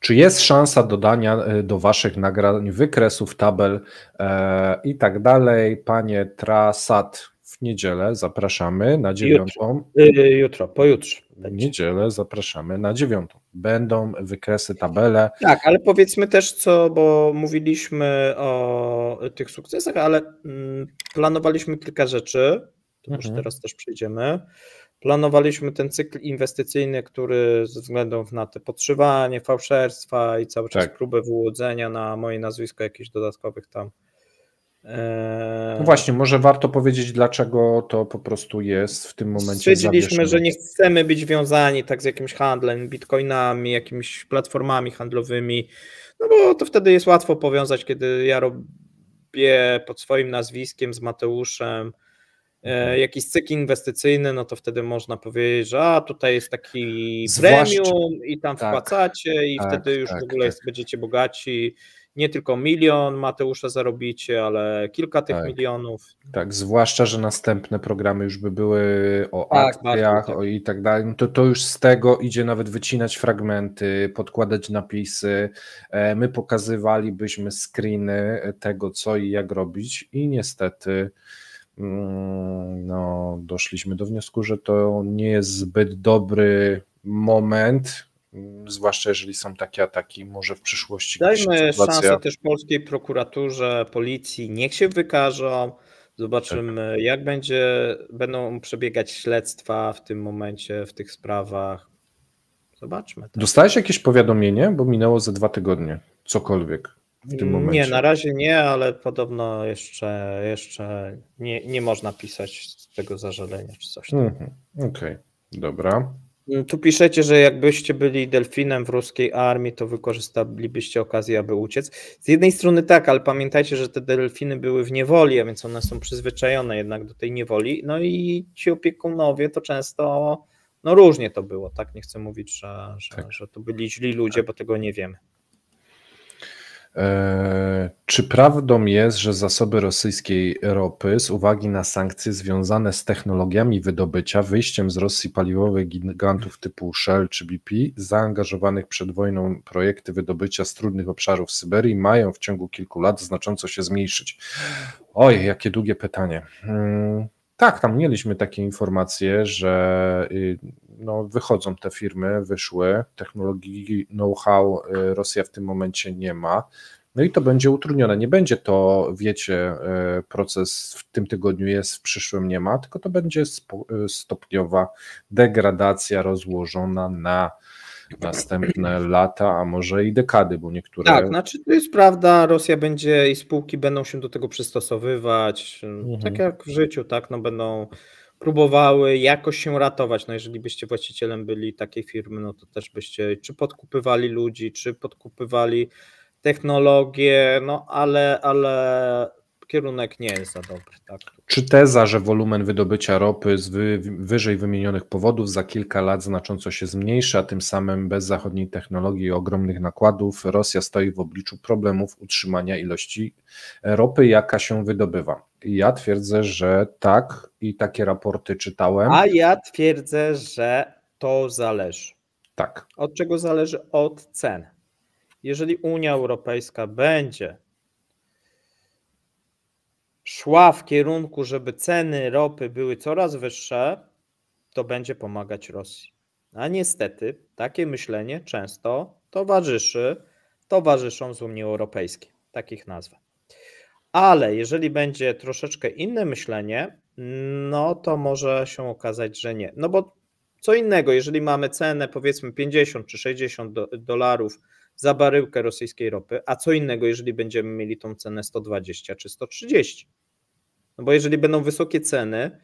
Czy jest szansa dodania y, do Waszych nagrań wykresów, tabel e, i tak dalej? Panie Trasat, w niedzielę zapraszamy na dziewiątą. Jutro, y, jutro pojutrze. W niedzielę zapraszamy na dziewiątą. Będą wykresy, tabele. Tak, ale powiedzmy też co, bo mówiliśmy o tych sukcesach, ale mm, planowaliśmy kilka rzeczy. To mhm. już teraz też przejdziemy planowaliśmy ten cykl inwestycyjny, który ze względów na te podszywanie, fałszerstwa i cały czas tak. próby wyłudzenia na moje nazwisko jakichś dodatkowych tam. E, no właśnie, może warto powiedzieć, dlaczego to po prostu jest w tym momencie. Stwierdziliśmy, że nie chcemy być wiązani tak z jakimś handlem, bitcoinami, jakimiś platformami handlowymi, no bo to wtedy jest łatwo powiązać, kiedy ja robię pod swoim nazwiskiem z Mateuszem E, jakiś cykl inwestycyjny, no to wtedy można powiedzieć, że a tutaj jest taki Zwłaszcza, premium i tam tak, wpłacacie i tak, wtedy już tak, w ogóle tak. będziecie bogaci. Nie tylko milion Mateusza zarobicie, ale kilka tych tak. milionów. Tak, zwłaszcza, że następne programy już by były o tak, akcjach i tak dalej. No to, to już z tego idzie nawet wycinać fragmenty, podkładać napisy. E, my pokazywalibyśmy screeny tego, co i jak robić, i niestety Mm, no, doszliśmy do wniosku, że to nie jest zbyt dobry moment, mm, zwłaszcza jeżeli są takie ataki, może w przyszłości. Dajmy sytuacja... szansę też polskiej prokuraturze, policji, niech się wykażą, zobaczymy tak. jak będzie, będą przebiegać śledztwa w tym momencie, w tych sprawach. Zobaczmy. Tak. Dostałeś jakieś powiadomienie, bo minęło ze dwa tygodnie, cokolwiek w tym momencie? Nie, na razie nie, ale podobno jeszcze, jeszcze nie, nie można pisać z tego zażalenia czy coś takiego. Mhm. Okej, okay. dobra. Mm, tu piszecie, że jakbyście byli delfinem w ruskiej armii, to wykorzystalibyście okazję, aby uciec. Z jednej strony tak, ale pamiętajcie, że te delfiny były w niewoli, a więc one są przyzwyczajone jednak do tej niewoli. No i ci opiekunowie to często, no różnie to było, tak? Nie chcę mówić, że, że, tak. że to byli źli ludzie, tak. bo tego nie wiemy. E, czy prawdą jest, że zasoby rosyjskiej ropy z uwagi na sankcje związane z technologiami wydobycia, wyjściem z Rosji paliwowych gigantów typu Shell czy BP, zaangażowanych przed wojną projekty wydobycia z trudnych obszarów Syberii, mają w ciągu kilku lat znacząco się zmniejszyć? Oj, jakie długie pytanie. Mm, tak, tam mieliśmy takie informacje, że y, no, wychodzą te firmy, wyszły, technologii, know-how y, Rosja w tym momencie nie ma. No i to będzie utrudnione. Nie będzie to, wiecie, y, proces w tym tygodniu jest, w przyszłym nie ma, tylko to będzie y, stopniowa degradacja rozłożona na następne lata, a może i dekady, bo niektóre. Tak, znaczy to jest prawda, Rosja będzie i spółki będą się do tego przystosowywać. Mhm. Tak jak w życiu, tak, no będą próbowały jakoś się ratować. No jeżeli byście właścicielem byli takiej firmy, no to też byście czy podkupywali ludzi, czy podkupywali technologię, no ale, ale kierunek nie jest za dobry. Tak? Czy teza, że wolumen wydobycia ropy z wy, wyżej wymienionych powodów za kilka lat znacząco się zmniejsza, a tym samym bez zachodniej technologii i ogromnych nakładów Rosja stoi w obliczu problemów utrzymania ilości ropy, jaka się wydobywa? Ja twierdzę, że tak i takie raporty czytałem. A ja twierdzę, że to zależy. Tak. Od czego zależy? Od cen. Jeżeli Unia Europejska będzie szła w kierunku, żeby ceny ropy były coraz wyższe, to będzie pomagać Rosji. A niestety takie myślenie często towarzyszy towarzyszom z Unii Europejskiej, takich nazw. Ale jeżeli będzie troszeczkę inne myślenie, no to może się okazać, że nie. No bo co innego, jeżeli mamy cenę powiedzmy 50 czy 60 dolarów za baryłkę rosyjskiej ropy, a co innego, jeżeli będziemy mieli tą cenę 120 czy 130. No bo jeżeli będą wysokie ceny,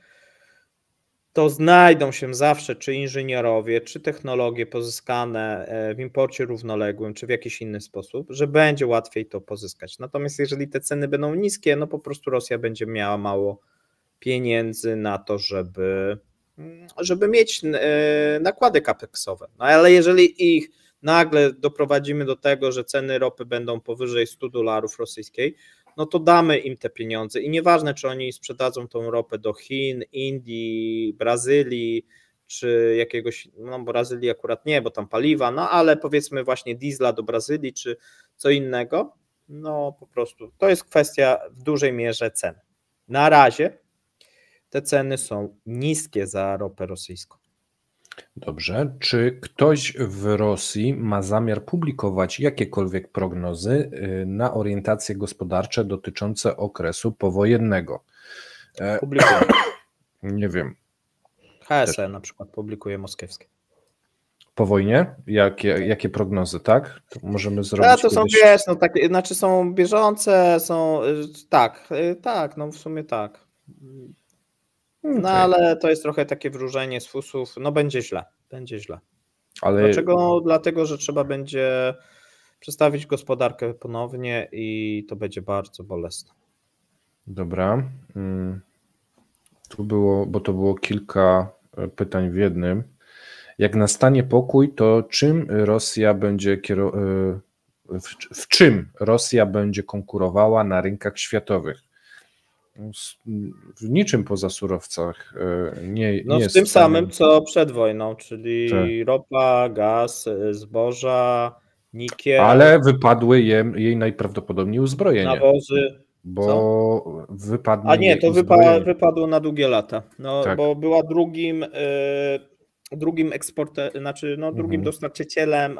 to znajdą się zawsze czy inżynierowie, czy technologie pozyskane e, w imporcie równoległym, czy w jakiś inny sposób, że będzie łatwiej to pozyskać. Natomiast jeżeli te ceny będą niskie, no po prostu Rosja będzie miała mało pieniędzy na to, żeby, żeby mieć e, nakłady kapeksowe. No ale jeżeli ich nagle doprowadzimy do tego, że ceny ropy będą powyżej 100 dolarów rosyjskiej, no to damy im te pieniądze i nieważne, czy oni sprzedadzą tą ropę do Chin, Indii, Brazylii, czy jakiegoś, no Brazylii akurat nie, bo tam paliwa, no ale powiedzmy właśnie diesla do Brazylii, czy co innego, no po prostu to jest kwestia w dużej mierze cen. Na razie te ceny są niskie za ropę rosyjską. Dobrze. Czy ktoś w Rosji ma zamiar publikować jakiekolwiek prognozy y, na orientacje gospodarcze dotyczące okresu powojennego? E, Publikuję. Nie wiem. HSE na przykład publikuje moskiewskie. Po wojnie? Jakie, jakie prognozy, tak? To możemy zrobić. A to są, kiedyś... wiesz, no, tak, znaczy są bieżące, są. Y, tak, y, tak, no w sumie tak. Okay. No ale to jest trochę takie wróżenie z fusów. No będzie źle, będzie źle. Ale... Dlaczego? Dlatego, że trzeba będzie przestawić gospodarkę ponownie i to będzie bardzo bolesne. Dobra. Mm. Tu było, bo to było kilka e, pytań w jednym. Jak nastanie pokój, to czym Rosja będzie e, w, w czym Rosja będzie konkurowała na rynkach światowych? w niczym poza surowcach e, nie, nie no, jest. W tym samym co przed wojną, czyli tak. ropa, gaz, e, zboża, nikiel. Ale wypadły jej najprawdopodobniej uzbrojenie. Nawozy. Bo wypadły. A nie, to uzbrojenie. wypadło na długie lata. No, tak. Bo była drugim. E, drugim eksportem, znaczy no, drugim mhm. dostarczycielem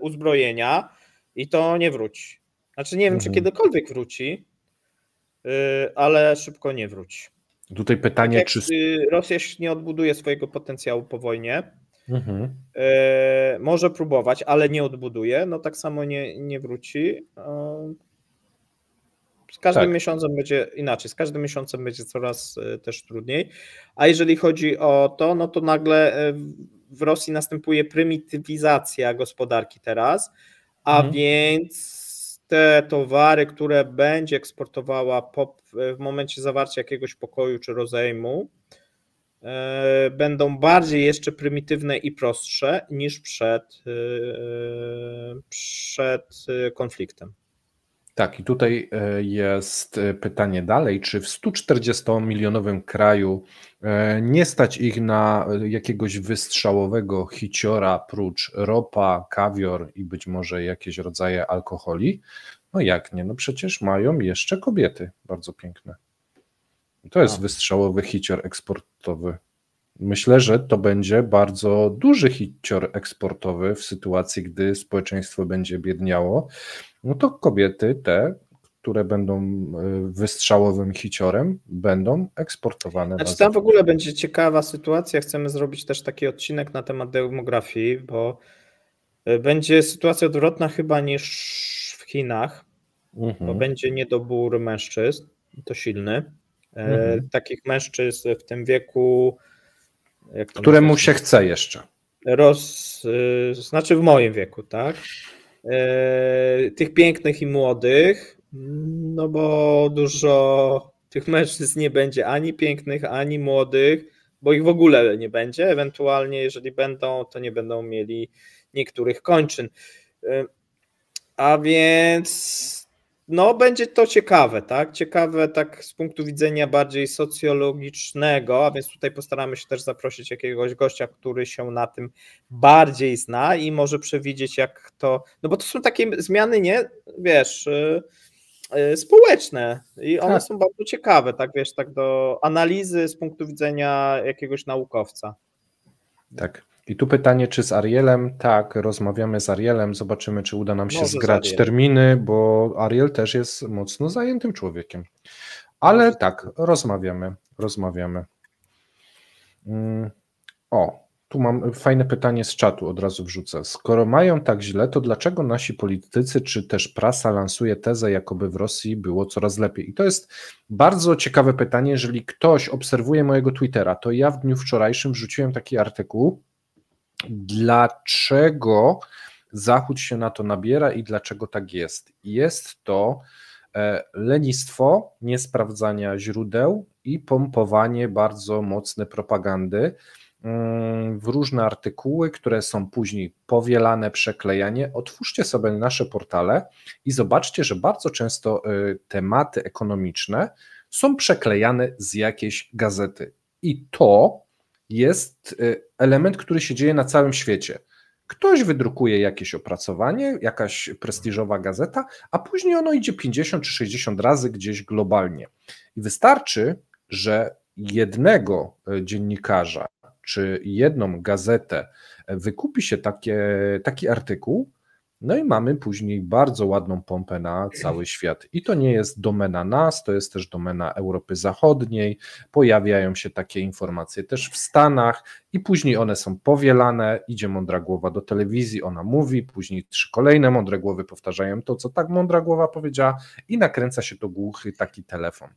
uzbrojenia i to nie wróci. Znaczy nie wiem, mhm. czy kiedykolwiek wróci, Y, ale szybko nie wróci. Tutaj pytanie, tak czy. Y, Rosja nie odbuduje swojego potencjału po wojnie. Mhm. Y, może próbować, ale nie odbuduje. No tak samo nie, nie wróci. Z każdym tak. miesiącem będzie inaczej, z każdym miesiącem będzie coraz też trudniej. A jeżeli chodzi o to, no to nagle w Rosji następuje prymitywizacja gospodarki teraz, a mhm. więc te towary, które będzie eksportowała w momencie zawarcia jakiegoś pokoju czy rozejmu, e, będą bardziej jeszcze prymitywne i prostsze niż przed, e, e, przed konfliktem. Tak, i tutaj e, jest e, pytanie dalej, czy w 140-milionowym kraju e, nie stać ich na jakiegoś wystrzałowego hiciora prócz ropa, kawior i być może jakieś rodzaje alkoholi? No jak nie, no przecież mają jeszcze kobiety bardzo piękne. To jest wystrzałowy hicior eksportowy. Myślę, że to będzie bardzo duży hicior eksportowy w sytuacji, gdy społeczeństwo będzie biedniało no to kobiety te, które będą y, wystrzałowym hiciorem, będą eksportowane. Znaczy, tam w ogóle będzie ciekawa sytuacja. Chcemy zrobić też taki odcinek na temat demografii, bo y, będzie sytuacja odwrotna chyba niż w Chinach, mhm. bo będzie niedobór mężczyzn, to silny. E, mhm. Takich mężczyzn w tym wieku. Któremu się chce jeszcze. Roz, y, znaczy w moim wieku, tak? E, tych pięknych i młodych, no bo dużo tych mężczyzn nie będzie ani pięknych, ani młodych, bo ich w ogóle nie będzie. Ewentualnie, jeżeli będą, to nie będą mieli niektórych kończyn. E, a więc no, będzie to ciekawe, tak? Ciekawe tak z punktu widzenia bardziej socjologicznego, a więc tutaj postaramy się też zaprosić jakiegoś gościa, który się na tym bardziej zna i może przewidzieć, jak to. No bo to są takie zmiany, nie wiesz, y, y, społeczne i one tak. są bardzo ciekawe, tak wiesz, tak do analizy z punktu widzenia jakiegoś naukowca. Tak. I tu pytanie, czy z Arielem? Tak, rozmawiamy z Arielem, zobaczymy, czy uda nam się Może zgrać terminy, bo Ariel też jest mocno zajętym człowiekiem. Ale Może tak, rozmawiamy, rozmawiamy. Mm, o, tu mam fajne pytanie z czatu, od razu wrzucę. Skoro mają tak źle, to dlaczego nasi politycy czy też prasa lansuje tezę, jakoby w Rosji było coraz lepiej? I to jest bardzo ciekawe pytanie. Jeżeli ktoś obserwuje mojego Twittera, to ja w dniu wczorajszym wrzuciłem taki artykuł dlaczego Zachód się na to nabiera i dlaczego tak jest. Jest to e, lenistwo, niesprawdzania źródeł i pompowanie bardzo mocne propagandy mm, w różne artykuły, które są później powielane, przeklejane. Otwórzcie sobie nasze portale i zobaczcie, że bardzo często e, tematy ekonomiczne są przeklejane z jakiejś gazety. I to jest y, element, który się dzieje na całym świecie. Ktoś wydrukuje jakieś opracowanie, jakaś prestiżowa gazeta, a później ono idzie 50 czy 60 razy gdzieś globalnie. I wystarczy, że jednego y, dziennikarza czy jedną gazetę wykupi się takie, taki artykuł, no i mamy później bardzo ładną pompę na cały świat. I to nie jest domena nas, to jest też domena Europy Zachodniej. Pojawiają się takie informacje też w Stanach, i później one są powielane. Idzie mądra głowa do telewizji, ona mówi, później trzy kolejne mądre głowy powtarzają to, co tak mądra głowa powiedziała, i nakręca się do głuchy taki telefon.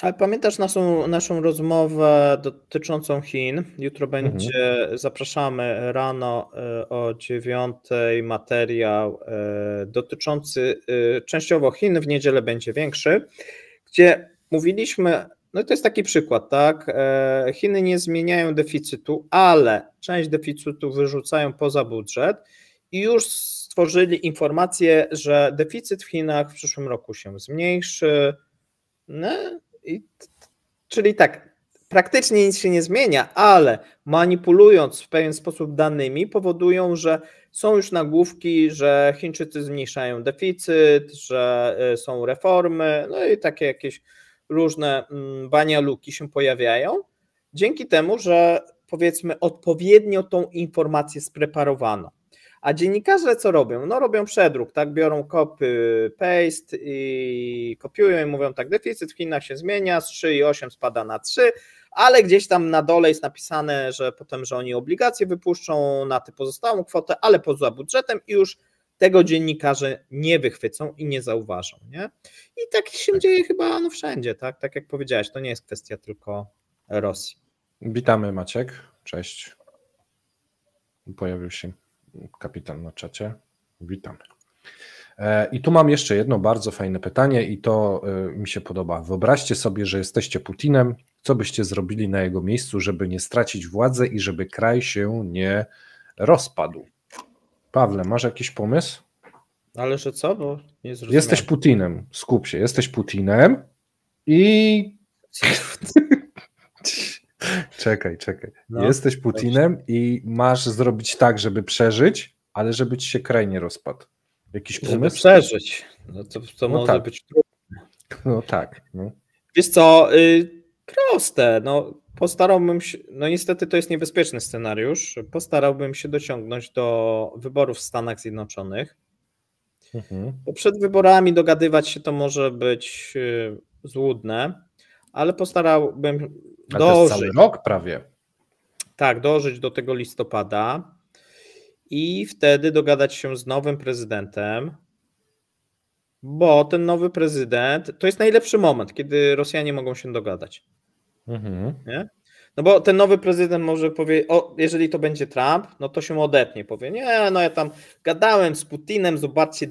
Ale pamiętasz naszą, naszą rozmowę dotyczącą Chin? Jutro mhm. będzie, mhm. zapraszamy rano e, o dziewiątej materiał e, dotyczący e, częściowo Chin, w niedzielę będzie większy, gdzie mówiliśmy, no to jest taki przykład, tak? Chiny nie zmieniają deficytu, ale część deficytu wyrzucają poza budżet i już stworzyli informację, że deficyt w Chinach w przyszłym roku się zmniejszy. No, czyli tak, praktycznie nic się nie zmienia, ale manipulując w pewien sposób danymi, powodują, że są już nagłówki, że Chińczycy zmniejszają deficyt, że y, są reformy, no i takie jakieś różne mm, banialuki się pojawiają. Dzięki temu, że powiedzmy odpowiednio tą informację spreparowano. A dziennikarze co robią? No robią przedruk, tak? Biorą kopy, paste i kopiują i mówią tak, deficyt w Chinach się zmienia, z 3,8 spada na 3, ale gdzieś tam na dole jest napisane, że potem, że oni obligacje wypuszczą na tę pozostałą kwotę, ale poza budżetem i już tego dziennikarze nie wychwycą i nie zauważą. Nie? I tak się tak. dzieje chyba no, wszędzie, tak? Tak jak powiedziałeś, to nie jest kwestia tylko Rosji. Witamy Maciek, cześć. Pojawił się Kapitan na czacie. Witam. E, I tu mam jeszcze jedno bardzo fajne pytanie, i to e, mi się podoba. Wyobraźcie sobie, że jesteście Putinem. Co byście zrobili na jego miejscu, żeby nie stracić władzy i żeby kraj się nie rozpadł? Pawle, masz jakiś pomysł? Ale że co? Bo nie zrozumiałem. Jesteś Putinem, skup się. Jesteś Putinem i. Czekaj, czekaj. No, Jesteś Putinem i masz zrobić tak, żeby przeżyć, ale żeby ci się kraj nie rozpadł. Jakiś pomysł? Żeby przeżyć. No to, to no może tak. być trudne. No tak. No. Wiesz co, y, proste. No, postarałbym się, no niestety to jest niebezpieczny scenariusz, postarałbym się dociągnąć do wyborów w Stanach Zjednoczonych. Mhm. Bo przed wyborami dogadywać się to może być y, złudne, ale postarałbym ale dożyć. cały rok prawie. Tak, dożyć do tego listopada i wtedy dogadać się z nowym prezydentem, bo ten nowy prezydent to jest najlepszy moment, kiedy Rosjanie mogą się dogadać. Mhm. Nie? No bo ten nowy prezydent może powiedzieć, o, jeżeli to będzie Trump, no to się odetnie, powie, nie, no ja tam gadałem z Putinem, zobaczcie,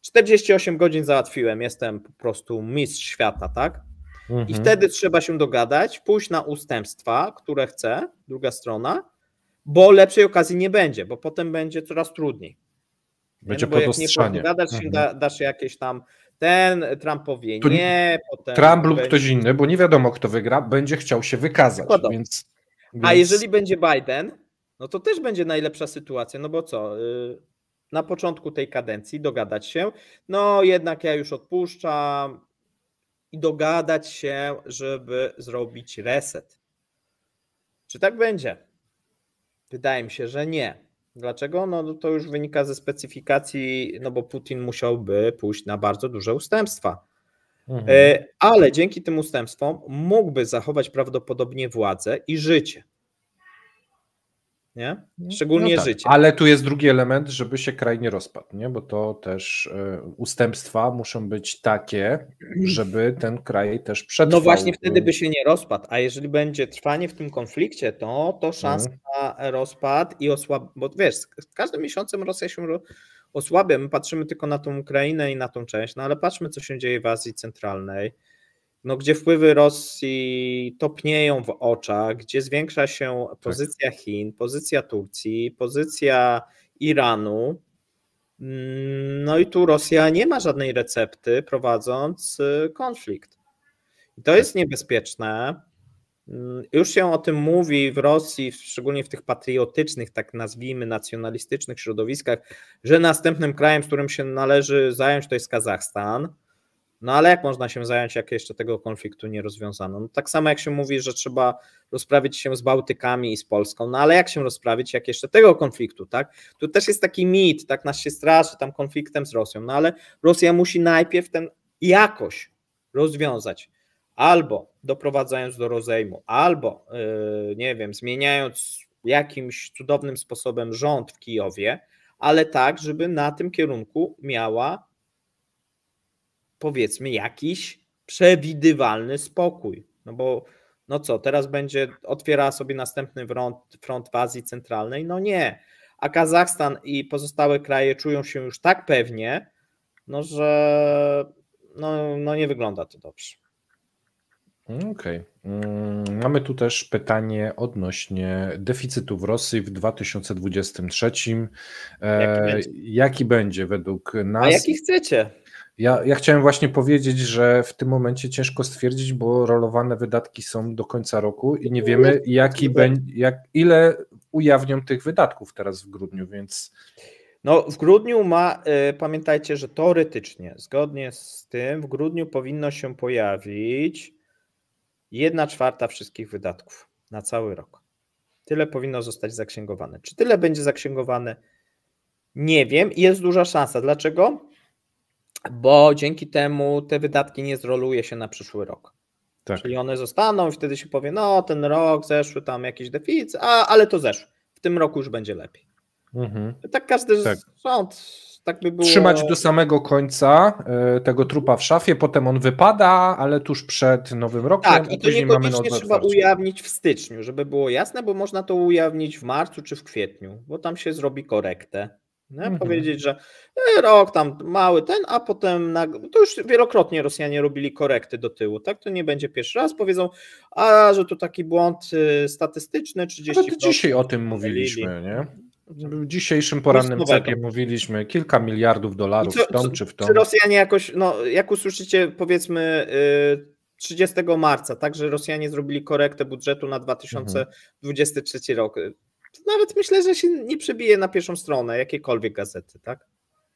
48 godzin załatwiłem, jestem po prostu mistrz świata, tak? Mhm. I wtedy trzeba się dogadać, pójść na ustępstwa, które chce druga strona, bo lepszej okazji nie będzie, bo potem będzie coraz trudniej. Będzie nie? no, jak nie dogadać mhm. się, da, dasz jakieś tam ten, Trumpowie to nie, potem Trump lub będzie... ktoś inny, bo nie wiadomo kto wygra, będzie chciał się wykazać, więc, więc... A jeżeli będzie Biden, no to też będzie najlepsza sytuacja, no bo co, y, na początku tej kadencji dogadać się, no jednak ja już odpuszczam, i dogadać się, żeby zrobić reset. Czy tak będzie? Wydaje mi się, że nie. Dlaczego? No, no to już wynika ze specyfikacji, no bo Putin musiałby pójść na bardzo duże ustępstwa. Mhm. E, ale dzięki tym ustępstwom mógłby zachować prawdopodobnie władzę i życie nie? Szczególnie no tak, życie. Ale tu jest drugi element, żeby się kraj nie rozpadł, nie? bo to też y, ustępstwa muszą być takie, żeby ten kraj też przetrwał. No właśnie wtedy by mm. się nie rozpadł, a jeżeli będzie trwanie w tym konflikcie, to, to szansa hmm. na rozpad i osłab... bo wiesz, z każdym miesiącem Rosja się osłabia, my patrzymy tylko na tą Ukrainę i na tą część, no ale patrzmy co się dzieje w Azji Centralnej, no, gdzie wpływy Rosji topnieją w oczach, gdzie zwiększa się tak. pozycja tak. Chin, pozycja Turcji, pozycja Iranu. Mm, no i tu Rosja nie ma żadnej recepty, prowadząc y, konflikt. I to jest tak. niebezpieczne. Mm, już się o tym mówi w Rosji, szczególnie w tych patriotycznych, tak nazwijmy, nacjonalistycznych środowiskach, że następnym krajem, z którym się należy zająć, to jest Kazachstan. No ale jak można się zająć, jak jeszcze tego konfliktu nie rozwiązano? No, tak samo jak się mówi, że trzeba rozprawić się z Bałtykami i z Polską, no ale jak się rozprawić, jak jeszcze tego konfliktu, tak? Tu też jest taki mit, tak nas się straszy tam konfliktem z Rosją, no ale Rosja musi najpierw ten jakoś rozwiązać, albo doprowadzając do rozejmu, albo, yy, nie wiem, zmieniając jakimś cudownym sposobem rząd w Kijowie, ale tak, żeby na tym kierunku miała powiedzmy jakiś przewidywalny spokój. No bo no co, teraz będzie otwiera sobie następny front, front w Azji Centralnej? No nie. A Kazachstan i pozostałe kraje czują się już tak pewnie, no że no, no nie wygląda to dobrze. Okej. Okay. Mm, mamy tu też pytanie odnośnie deficytu w Rosji w 2023. Jaki, e, będzie? jaki będzie według nas? A jaki chcecie? Ja, ja chciałem właśnie powiedzieć, że w tym momencie ciężko stwierdzić, bo rolowane wydatki są do końca roku i nie wiemy, jaki będzie, jak, ile ujawnią tych wydatków teraz w grudniu, więc. No, w grudniu ma, y, pamiętajcie, że teoretycznie, zgodnie z tym, w grudniu powinno się pojawić jedna czwarta wszystkich wydatków na cały rok. Tyle powinno zostać zaksięgowane. Czy tyle będzie zaksięgowane? Nie wiem. Jest duża szansa. Dlaczego? bo dzięki temu te wydatki nie zroluje się na przyszły rok. Tak. Czyli one zostaną i wtedy się powie, no ten rok zeszły tam jakiś deficyt, a, ale to zeszło. W tym roku już będzie lepiej. Mhm. Tak każdy tak. rząd tak by było... Trzymać do samego końca y, tego trupa w szafie, potem on wypada, ale tuż przed nowym rokiem. Tak, i to niekoniecznie trzeba ujawnić w styczniu, żeby było jasne, bo można to ujawnić w marcu czy w kwietniu, bo tam się zrobi korektę. Nie? Mhm. Powiedzieć, że e, rok tam mały ten, a potem na... to już wielokrotnie Rosjanie robili korekty do tyłu, tak? To nie będzie pierwszy raz. Powiedzą, a że to taki błąd y, statystyczny, 30%. Ale dzisiaj o tym mówiliśmy, nie? No w dzisiejszym porannym cepie mówiliśmy kilka miliardów dolarów co, w tą czy w tą. Czy Rosjanie jakoś, no jak usłyszycie powiedzmy 30 y, marca, tak, że Rosjanie zrobili korektę budżetu na 2023 mhm. rok, nawet myślę, że się nie przebije na pierwszą stronę jakiejkolwiek gazety, tak?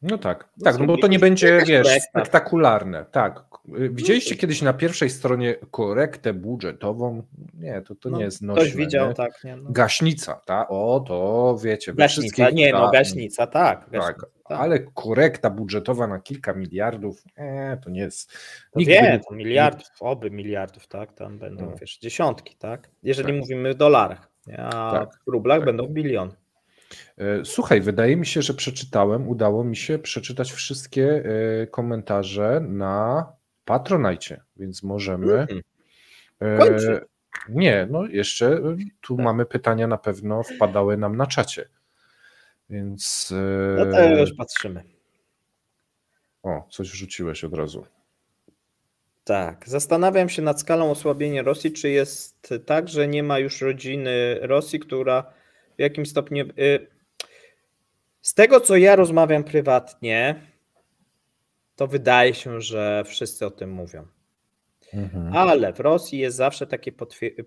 No tak, no tak, no bo to nie będzie, wiesz, korekta. Tak. spektakularne, tak. Y, no widzieliście no, kiedyś na pierwszej stronie korektę budżetową? Nie, to, to no, nie jest nośne. Ktoś widział, nie? tak. Nie, no. Gaśnica, ta, o, to wiecie. Gaśnica, nie, ta, no gaśnica, tak, tak gaśnica, tak, tak. Ale korekta budżetowa na kilka miliardów, nie, to nie jest... To wie, nie... miliardów, oby miliardów, tak, tam będą, no. wiesz, dziesiątki, tak, jeżeli tak. mówimy w dolarach a tak, w rublach tak. będą bilion. E, słuchaj, wydaje mi się, że przeczytałem, udało mi się przeczytać wszystkie e, komentarze na Patronajcie, więc możemy. Mm-hmm. Nie, no jeszcze tu tak. mamy pytania na pewno wpadały nam na czacie. Więc. No to już patrzymy. O, coś rzuciłeś od razu. Tak. Zastanawiam się nad skalą osłabienia Rosji. Czy jest tak, że nie ma już rodziny Rosji, która w jakim stopniu. Y, z tego, co ja rozmawiam prywatnie, to wydaje się, że wszyscy o tym mówią. Mhm. Ale w Rosji jest zawsze takie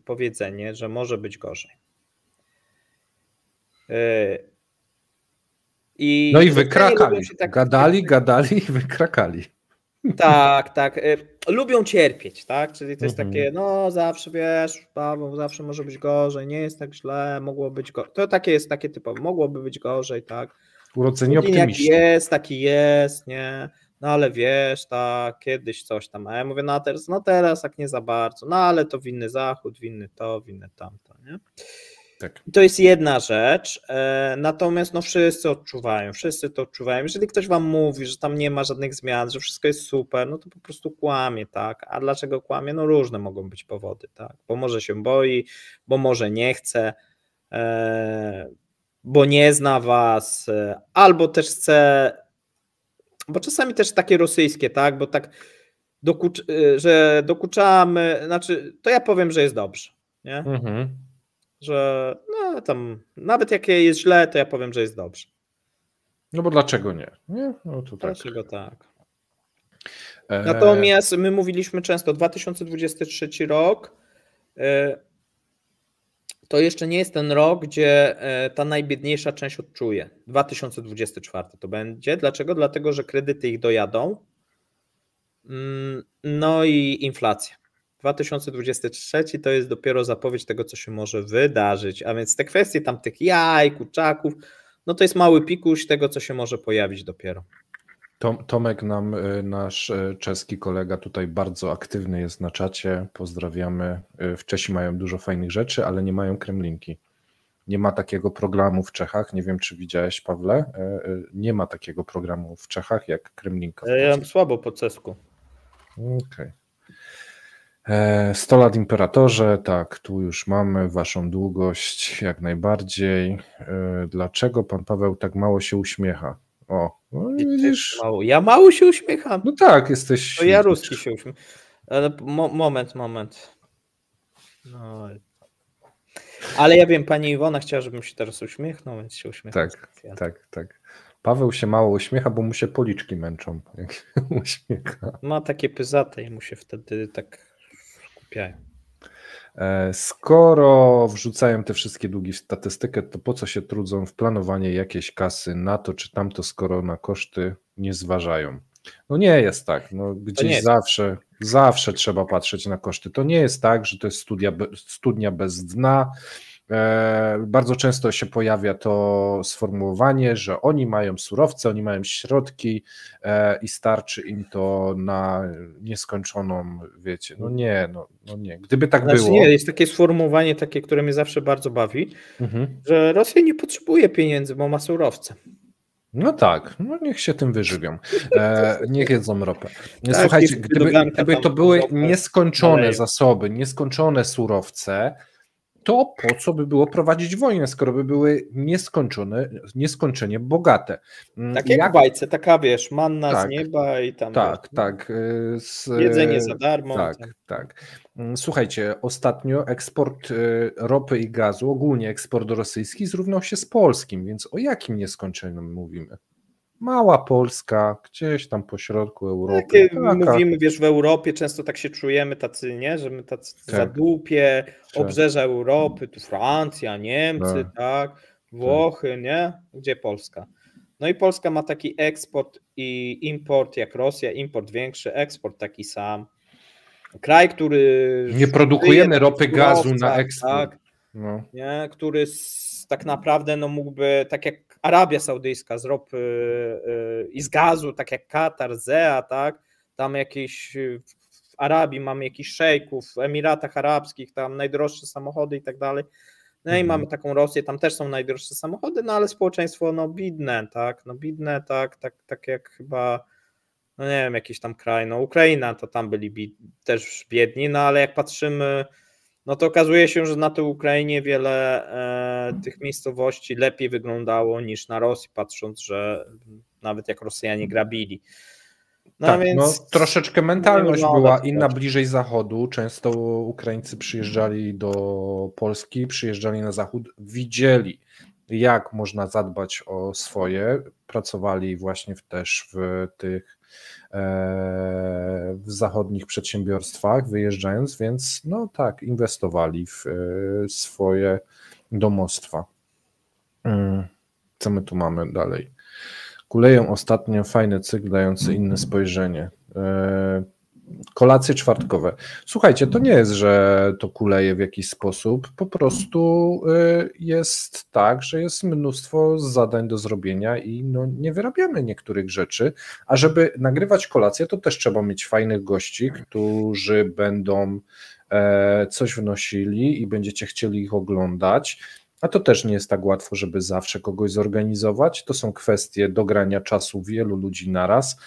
powiedzenie, że może być gorzej. Y, I no i wykrakali. Tak gadali, gadali i wykrakali. Tak, tak. Y, lubią cierpieć, tak? Czyli to jest mhm. takie, no zawsze wiesz, Paweł, zawsze może być gorzej, nie jest tak źle, mogło być gorzej. To takie jest takie typowe, mogłoby być gorzej, tak? Urodzenie optymistyczne. Taki jest, taki jest, nie? No ale wiesz, tak, kiedyś coś tam. A ja mówię, no teraz, no teraz tak nie za bardzo, no ale to winny zachód, winny to, winny tamto, nie? Tak. I to jest jedna rzecz, e, natomiast no wszyscy odczuwają, wszyscy to odczuwają. Jeżeli ktoś wam mówi, że tam nie ma żadnych zmian, że wszystko jest super, no to po prostu kłamie, tak? A dlaczego kłamie? No różne mogą być powody, tak? Bo może się boi, bo może nie chce, e, bo nie zna was, e, albo też chce, bo czasami też takie rosyjskie, tak? Bo tak, dokucz, że dokuczamy, znaczy, to ja powiem, że jest dobrze, nie? Mhm że no tam, nawet jak jest źle, to ja powiem, że jest dobrze. No bo dlaczego nie? nie? No to tak. Dlaczego tak? E, Natomiast my mówiliśmy często, 2023 rok e, to jeszcze nie jest ten rok, gdzie e, ta najbiedniejsza część odczuje. 2024 to będzie. Dlaczego? Dlatego, że kredyty ich dojadą. Mm, no i inflacja. 2023 to jest dopiero zapowiedź tego, co się może wydarzyć, a więc te kwestie tam tych jaj, kurczaków, no to jest mały pikuś tego, co się może pojawić dopiero. Tom, Tomek nam, y, nasz y, czeski kolega tutaj bardzo aktywny jest na czacie, pozdrawiamy. Y, w Czesi mają dużo fajnych rzeczy, ale nie mają kremlinki. Nie ma takiego programu w Czechach, nie wiem czy widziałeś Pawle, nie ma takiego programu w Czechach jak kremlinka. ja mam słabo po czesku. Okej. Okay. 100 e, lat imperatorze, tak, tu już mamy waszą długość jak najbardziej. E, dlaczego pan Paweł tak mało się uśmiecha? O, no widzisz. Mało. Ja mało się uśmiecham. No tak, jesteś. To ja ruski się uśmiecham. moment, moment. No. Ale ja wiem, pani Iwona chciała, żebym się teraz uśmiechnął, więc się uśmiecham. Tak, tak, tak. Paweł się mało uśmiecha, bo mu się policzki męczą, jak uśmiecha. Ma takie pyzate i mu się wtedy tak E, skoro wrzucają te wszystkie długi w statystykę, to po co się trudzą w planowanie jakiejś kasy na to czy tamto, skoro na koszty nie zważają? No nie jest tak. No gdzieś zawsze, zawsze trzeba patrzeć na koszty. To nie jest tak, że to jest studia, studnia bez dna E, bardzo często się pojawia to sformułowanie, że oni mają surowce, oni mają środki e, i starczy im to na nieskończoną, wiecie, no nie, no, no nie. Gdyby tak znaczy, było... Nie, jest takie sformułowanie takie, które mnie zawsze bardzo bawi, mhm. że Rosja nie potrzebuje pieniędzy, bo ma surowce. No tak, no niech się tym wyżywią. E, niech jedzą ropę. Tak, Słuchajcie, gdyby, gdyby to były nieskończone zasoby, nieskończone surowce, to po co by było prowadzić wojnę, skoro by były nieskończone, nieskończenie bogate. Mm, tak jak, jak... bajce, taka wiesz, manna tak, z nieba i tam... Tak, wiesz, tak. Y, z... Jedzenie za darmo. Tak, tak, mm, Słuchajcie, ostatnio eksport y, ropy i gazu, ogólnie eksport rosyjski zrównał się z polskim, więc o jakim nieskończeniu mówimy? mała Polska, gdzieś tam po środku Europy. taka... Mówimy, wiesz, w Europie często tak się czujemy tacy, nie? Że my tacy tak. zadupie, tak. obrzeża Europy, tu Francja, Niemcy, tak, tak, tak. Włochy, tak. nie? Gdzie Polska? No i Polska ma taki eksport i import jak Rosja, import większy, eksport taki sam. Kraj, który... Nie produkujemy ropy, gazu na eksport. Tak, no. nie? Który tak naprawdę no, mógłby, tak jak Arabia Saudyjska z ropy y, i z gazu, tak jak Katar, ZEA, tak, tam jakieś y, w Arabii mamy jakiś szejków, w Emiratach Arabskich tam najdroższe samochody i tak dalej. No i mhm. mamy taką Rosję, tam też są najdroższe samochody, no ale społeczeństwo no bidne, tak, no bidne, tak, tak, tak jak chyba, no nie wiem, jakiś tam kraj, no Ukraina to tam byli bid, też biedni, no ale jak patrzymy no to okazuje się, że na tej Ukrainie wiele e, tych miejscowości lepiej wyglądało niż na Rosji, patrząc, że nawet jak Rosjanie grabili. No, tak, więc... no, troszeczkę mentalność no, była inna bliżej zachodu. Często Ukraińcy przyjeżdżali do Polski, przyjeżdżali na zachód, widzieli jak można zadbać o swoje. Pracowali właśnie w, też w tych e, zachodnich przedsiębiorstwach wyjeżdżając, więc no tak, inwestowali w e, swoje domostwa. Mm, co my tu mamy dalej? Kuleją ostatnio fajny cykl dający inne mhm. spojrzenie. E, kolacje czwartkowe. Słuchajcie, to nie jest, że to kuleje w jakiś sposób, po prostu y, jest tak, że jest mnóstwo zadań do zrobienia i no, nie wyrabiamy niektórych rzeczy, a żeby nagrywać kolację, to też trzeba mieć fajnych gości, którzy będą e, coś wnosili i będziecie chcieli ich oglądać. A to też nie jest tak łatwo, żeby zawsze kogoś zorganizować. To są kwestie dogrania czasu wielu ludzi naraz.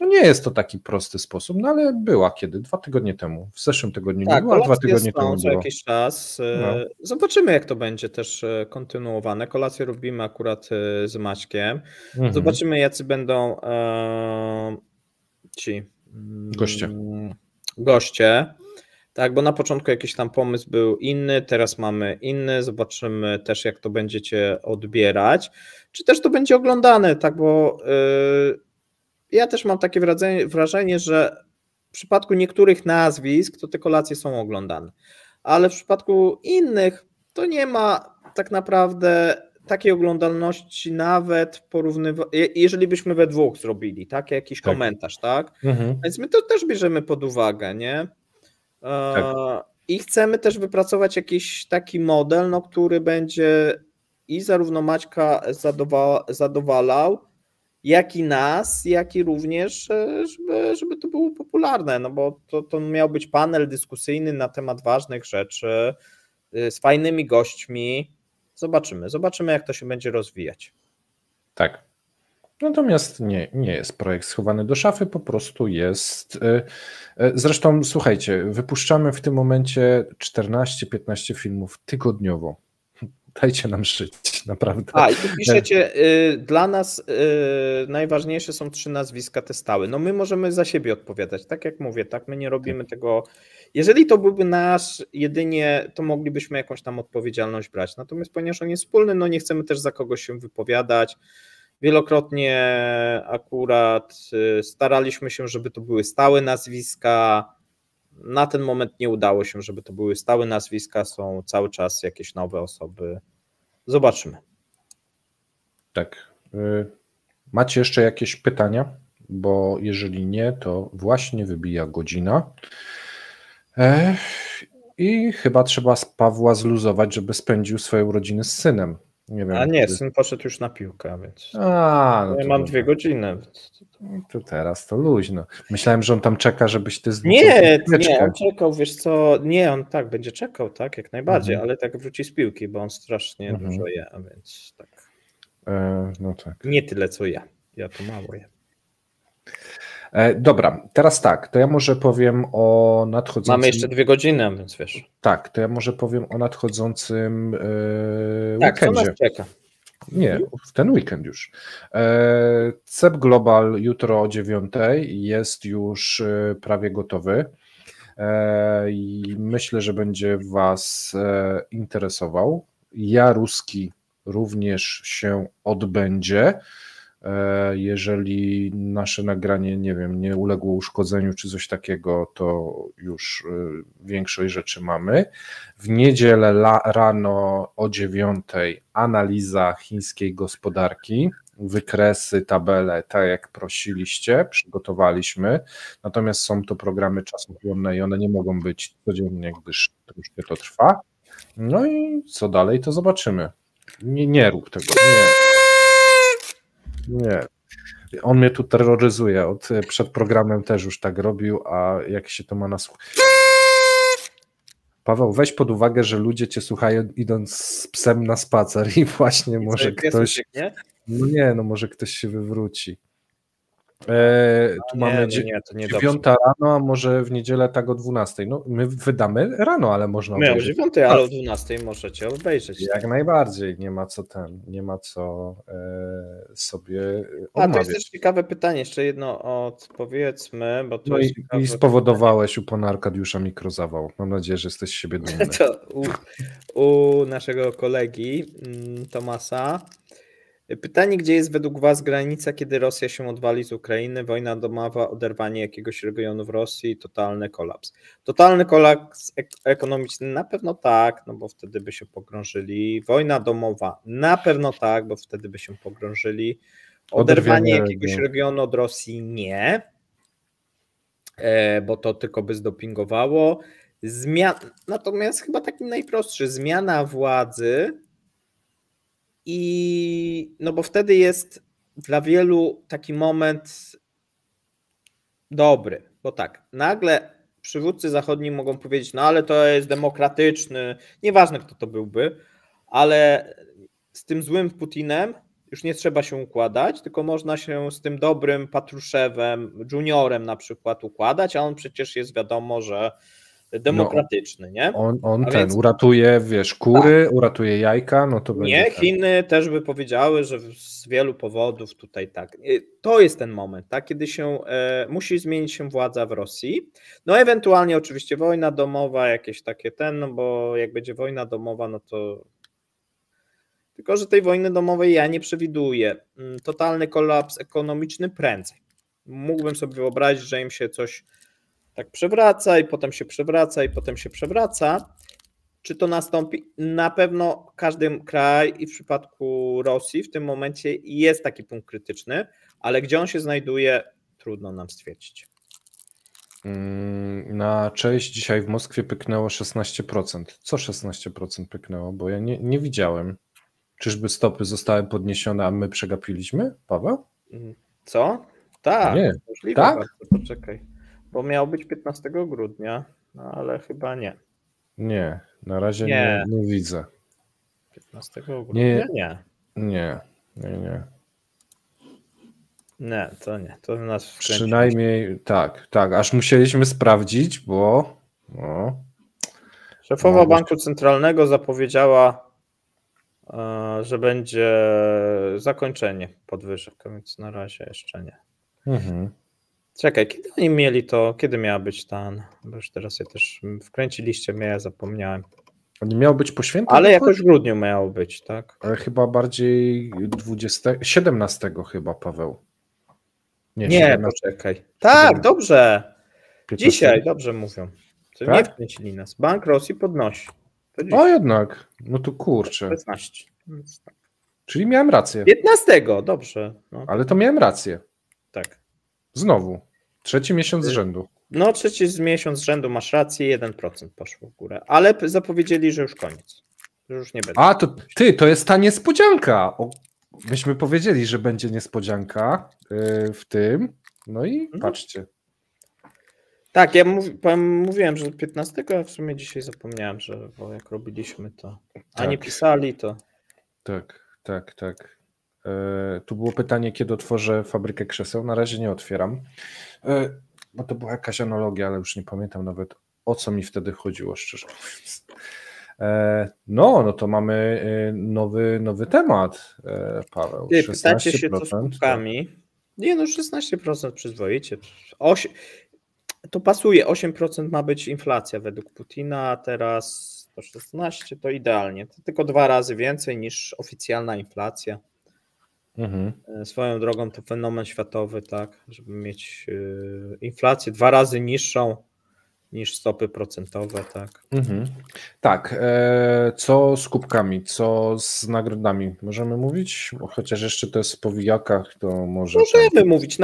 No nie jest to taki prosty sposób, no ale była kiedy, dwa tygodnie temu, w zeszłym tygodniu tak, nie była, dwa tygodnie temu co było. jakiś czas. E, no. Zobaczymy, jak to będzie też e, kontynuowane. Kolację robimy akurat e, z Maćkiem. Mhm. Zobaczymy, jacy będą e, ci mm, goście. goście. Tak, bo na początku jakiś tam pomysł był inny, teraz mamy inny, zobaczymy też, jak to będziecie odbierać. Czy też to będzie oglądane, tak, bo... E, ja też mam takie wrażenie, wrażenie, że w przypadku niektórych nazwisk to te kolacje są oglądane, ale w przypadku innych to nie ma tak naprawdę takiej oglądalności nawet porównywa, jeżeli byśmy we dwóch zrobili, tak, jakiś tak. komentarz, tak, mhm. więc my to też bierzemy pod uwagę, nie? E, tak. I chcemy też wypracować jakiś taki model, no, który będzie i zarówno Maćka zadowa zadowalał, jak i nas, jak i również, e, żeby, żeby to było popularne, no bo to, to miał być panel dyskusyjny na temat ważnych rzeczy y, z fajnymi gośćmi. Zobaczymy, zobaczymy, jak to się będzie rozwijać. Tak. Natomiast nie, nie jest projekt schowany do szafy, po prostu jest. Y, y, zresztą, słuchajcie, wypuszczamy w tym momencie 14-15 filmów tygodniowo dajcie nam żyć, naprawdę. A, i tu piszecie, y, dla nas y, najważniejsze są trzy nazwiska te stałe. No my możemy za siebie odpowiadać, tak jak mówię, tak, my nie robimy tak. tego... Jeżeli to byłby nasz jedynie, to moglibyśmy jakąś tam odpowiedzialność brać. Natomiast ponieważ on jest wspólny, no nie chcemy też za kogoś się wypowiadać. Wielokrotnie akurat y, staraliśmy się, żeby to były stałe nazwiska, na ten moment nie udało się, żeby to były stałe nazwiska, są cały czas jakieś nowe osoby. Zobaczymy. Tak. Y, macie jeszcze jakieś pytania? Bo jeżeli nie, to właśnie wybija godzina. I chyba trzeba z Pawła zluzować, żeby spędził swoje urodziny z synem. Nie wiem, A nie, kiedy... syn poszedł już na piłkę, więc. A, no ja mam dwie godziny. No teraz to luźno. Myślałem, że on tam czeka, żebyś ty zdjął. Nie, nie, on czekał, wiesz co? Nie, on tak będzie czekał, tak, jak najbardziej, mhm. ale tak wróci z piłki, bo on strasznie mhm. dużo je, a więc tak. E, no tak. Nie tyle co ja. Ja to mało je. E, dobra, teraz tak, to ja może powiem o nadchodzącym. Mamy jeszcze dwie godziny, więc wiesz. Tak, to ja może powiem o nadchodzącym e, tak, weekendzie. Co czeka? Nie, w ten weekend już. E, CEP Global jutro o 9 jest już prawie gotowy i myślę, że będzie Was interesował. Jaruski również się odbędzie. E, jeżeli nasze nagranie, nie wiem, nie uległo uszkodzeniu czy coś takiego, to już e, większość rzeczy mamy. W niedzielę la, rano o dziewiątej analiza chińskiej gospodarki. Wykresy, tabele, tak jak prosiliście, przygotowaliśmy. Natomiast są to programy czasochłonne i one nie mogą być codziennie, gdyż troszkę to trwa. No i co dalej, to zobaczymy. Nie, nie rób tego. Nie. Nie. On mnie tu terroryzuje. Od, e, przed programem też już tak robił, a jak się to ma na słuch. Paweł, weź pod uwagę, że ludzie cię słuchają idąc z psem na spacer i właśnie I może ktoś. Ucieknie? No nie, no może ktoś się wywróci. E, tu mamy no nie, nie dziewiąta rano, a może w niedzielę tak o 12. No, my wydamy rano, ale można. Nie, o 9, ale o 12 tak. możecie obejrzeć. Jak tak. najbardziej, nie ma co ten, nie ma co e, sobie. Omawiać. A to jest też ciekawe pytanie, jeszcze jedno powiedzmy, Bo to no i, i, spowodowałeś pytanie. u pana Arkadiusza mikrozawał. Mam nadzieję, że jesteś siebie dumny. to u, u naszego kolegi mm, Tomasa Pytanie, gdzie jest według Was granica, kiedy Rosja się odwali z Ukrainy, wojna domowa, oderwanie jakiegoś regionu w Rosji, totalny kolaps. Totalny kolaps ekonomiczny na pewno tak, no bo wtedy by się pogrążyli. Wojna domowa na pewno tak, bo wtedy by się pogrążyli. Oderwanie jakiegoś regionu od Rosji nie, e, bo to tylko by zdopingowało. Zmian... Natomiast chyba takim najprostszy, zmiana władzy i no bo wtedy jest dla wielu taki moment dobry, bo tak, nagle przywódcy zachodni mogą powiedzieć, no ale to jest demokratyczny, nieważne kto to byłby, ale z tym złym Putinem już nie trzeba się układać, tylko można się z tym dobrym Patruszewem, juniorem na przykład układać, a on przecież jest wiadomo, że demokratyczny, no, nie? On, on ten więc... uratuje, wiesz, kury, tak. uratuje jajka, no to będzie. Nie, tak. Chiny tak. też by powiedziały, że z wielu powodów tutaj tak. Y, to jest ten moment, tak, kiedy się e, musi zmienić się władza w Rosji. No ewentualnie oczywiście wojna domowa, jakieś takie ten, no bo jak będzie wojna domowa, no to tylko, że tej wojny domowej ja nie przewiduję. Mm, totalny kolaps ekonomiczny prędzej. Mógłbym sobie wyobrazić, że im się coś tak przewraca i potem się przewraca i potem się przewraca. Czy to nastąpi? Na pewno każdy kraj i w przypadku Rosji w tym momencie jest taki punkt krytyczny, ale gdzie on się znajduje, trudno nam stwierdzić. Mm, na cześć dzisiaj w Moskwie pyknęło 16%. Co 16% pyknęło? Bo ja nie, nie widziałem. Czyżby stopy zostały podniesione, a my przegapiliśmy, Paweł? Co? Tak. Nie. Tak? Poczekaj. Bo miał być 15 grudnia, no ale chyba nie. Nie, na razie nie, nie, nie widzę. 15 grudnia? Nie. Nie, nie, nie. nie. Nie, to nie. To nas wkręci. Przynajmniej tak, tak. Aż musieliśmy sprawdzić, bo. No. Szefowa no, Banku Centralnego zapowiedziała, e, że będzie zakończenie podwyżek, więc na razie jeszcze nie. Mhm. Czekaj, kiedy oni mieli to? Kiedy miała być ten? Bo już teraz ja też wkręciliście mnie, ja zapomniałem. Nie miał być po świętach? Ale jakoś w grudniu miało być, tak? Ale chyba bardziej 20, 17 chyba, Paweł. Nie, nie 17, poczekaj. tak, 17. dobrze. Dzisiaj, dobrze mówią. To tak? Nie wkręcili nas. Bank Rosji podnosi. A jednak, no to kurczę. 15. Czyli miałem rację. 15, dobrze. No. Ale to miałem rację. Tak. Znowu. Trzeci miesiąc z rzędu. No, trzeci z miesiąc z rzędu masz rację, 1% poszło w górę. Ale zapowiedzieli, że już koniec. już nie będzie. A, to ty, to jest ta niespodzianka. O, myśmy powiedzieli, że będzie niespodzianka yy, w tym. No i mhm. patrzcie. Tak, ja mówiłem, że 15, a w sumie dzisiaj zapomniałem, że bo jak robiliśmy to, a nie tak. pisali, to. Tak, tak, tak. E, tu było pytanie, kiedy otworzę fabrykę krzeseł. Na razie nie otwieram, e, bo to była jakaś analogia, ale już nie pamiętam nawet o co mi wtedy chodziło, szczerze mówiąc. E, no, no to mamy nowy, nowy temat, Paweł. Ty, pytacie się co z kubkami. Tak. Nie no, 16% przyzwoicie. 8, to pasuje, 8% ma być inflacja według Putina, a teraz 16, to idealnie. To tylko dwa razy więcej niż oficjalna inflacja. Mhm. E, swoją drogą to fenomen światowy, tak, żeby mieć e, inflację dwa razy niższą niż stopy procentowe, tak. Mhm. Tak. E, co z kubkami, co z nagrodami? Możemy mówić? Bo chociaż jeszcze to jest w powijakach, to może. Możemy mówić.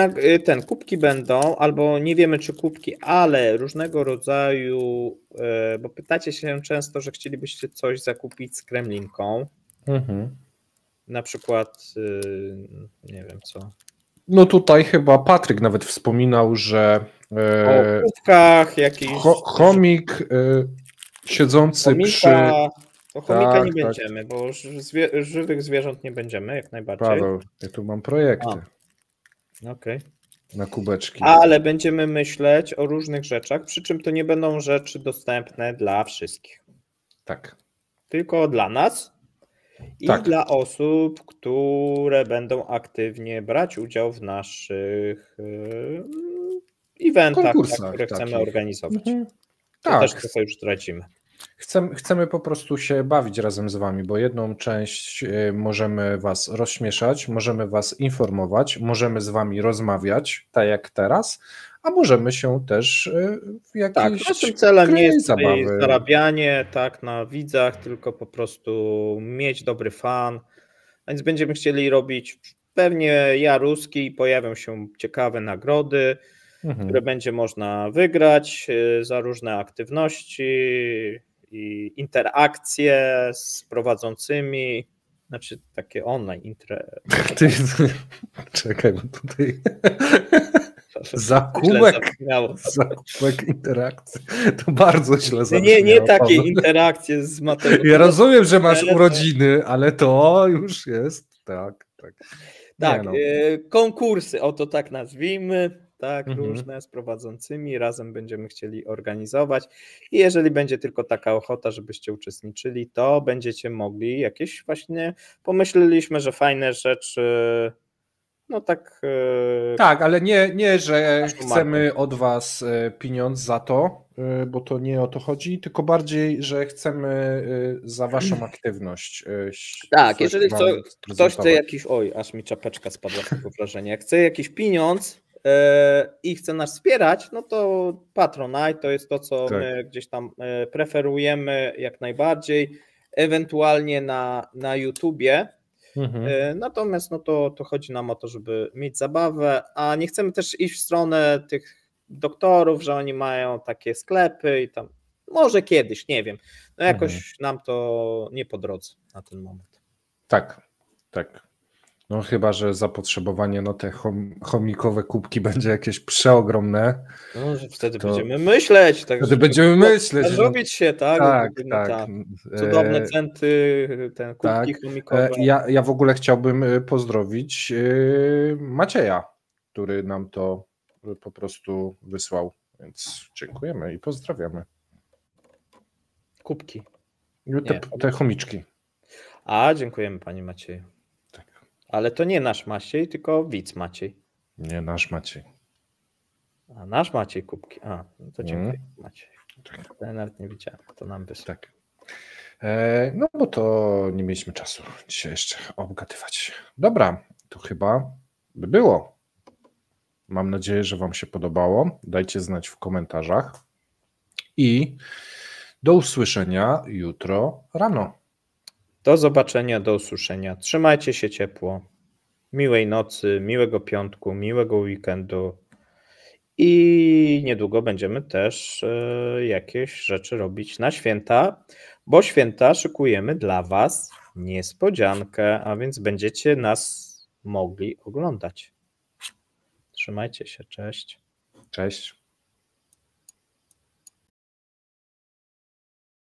Ten kubki będą, albo nie wiemy, czy kubki, ale różnego rodzaju, bo pytacie się często, że chcielibyście coś zakupić z Kremlinką. Mhm na przykład, y, nie wiem co. No tutaj chyba Patryk nawet wspominał, że. E, o kówkach jakiś. chomik e, siedzący chomika, przy. O chomika tak, nie tak. będziemy, bo zwie, żywych zwierząt nie będziemy jak najbardziej. Paweł, ja tu mam projekty. Okej. Okay. Na kubeczki. Ale będziemy myśleć o różnych rzeczach, przy czym to nie będą rzeczy dostępne dla wszystkich. Tak. Tylko dla nas, i tak. dla osób, które będą aktywnie brać udział w naszych yy, eventach, tak, które chcemy takich. organizować. Mhm. To tak. też to już tracimy. Chcemy, chcemy po prostu się bawić razem z Wami, bo jedną część yy, możemy Was rozśmieszać, możemy Was informować, możemy z Wami rozmawiać, tak jak teraz, a możemy się też y, w jakiś Tak, naszym celem nie jest zabawy. zarabianie tak, na widzach, tylko po prostu mieć dobry fan, a więc będziemy chcieli robić pewnie ja ruski, pojawią się ciekawe nagrody, mhm. które będzie można wygrać y, za różne aktywności i interakcje z prowadzącymi, znaczy takie online intre... Czekaj, bo tutaj Zakółek, zakółek interakcji. To bardzo źle zabrzmiało. Nie, nie takie interakcje z materiałem. Ja rozumiem, że masz urodziny, ale to już jest, tak, tak. Tak, no. E, konkursy, to tak nazwijmy, tak, mhm. różne z prowadzącymi, razem będziemy chcieli organizować i jeżeli będzie tylko taka ochota, żebyście uczestniczyli, to będziecie mogli jakieś właśnie, pomyśleliśmy, że fajne rzeczy no tak. E, tak, ale nie, nie że tak, no, chcemy od Was e, pieniądz za to, e, bo to nie o to chodzi, tylko bardziej, że chcemy za Waszą aktywność. Tak, jeżeli co, ktoś chce jakiś. Oj, aż mi czapeczka spadła z tego wrażenia. Jak chce jakiś pieniądz i chce nas wspierać, no to Patronite to jest to, co tak. my gdzieś tam preferujemy jak najbardziej. Ewentualnie na, na YouTubie Mhm. E, natomiast no to, to chodzi nam o to, żeby mieć zabawę, a nie chcemy też iść w stronę tych doktorów, że oni mają takie sklepy i tam. Może kiedyś, nie wiem. No jakoś mhm. nam to nie po drodze na ten moment. Tak, tak. No chyba, że zapotrzebowanie na te chom, chomikowe kubki będzie jakieś przeogromne. No, że wtedy to... będziemy myśleć. Tak, wtedy będziemy myśleć. Tak zrobić się, tak? Tak, tak. tak. Cudowne centy, te kubki tak. E, chomikowe. Ja, ja w ogóle chciałbym e, pozdrowić Macieja, który nam to po prostu wysłał. Więc dziękujemy i pozdrawiamy. Kubki. Te, te chomiczki. A, dziękujemy Pani Macieju. Ale to nie nasz Maciej, tylko widz Maciej. Nie nasz Maciej. A nasz Maciej Kubki. A, no to dziękuję mm. Maciej. Tak. Ja nawet nie widziałem, to nam wysłał. Tak. E, no bo to nie mieliśmy czasu dzisiaj jeszcze obgadywać. Dobra, to chyba by było. Mam nadzieję, że Wam się podobało. Dajcie znać w komentarzach. I do usłyszenia jutro rano. Do zobaczenia, do usłyszenia. Trzymajcie się ciepło. Miłej nocy, miłego piątku, miłego weekendu. I niedługo będziemy też e, jakieś rzeczy robić na święta, bo święta szykujemy dla Was niespodziankę, a więc będziecie nas mogli oglądać. Trzymajcie się, cześć. Cześć.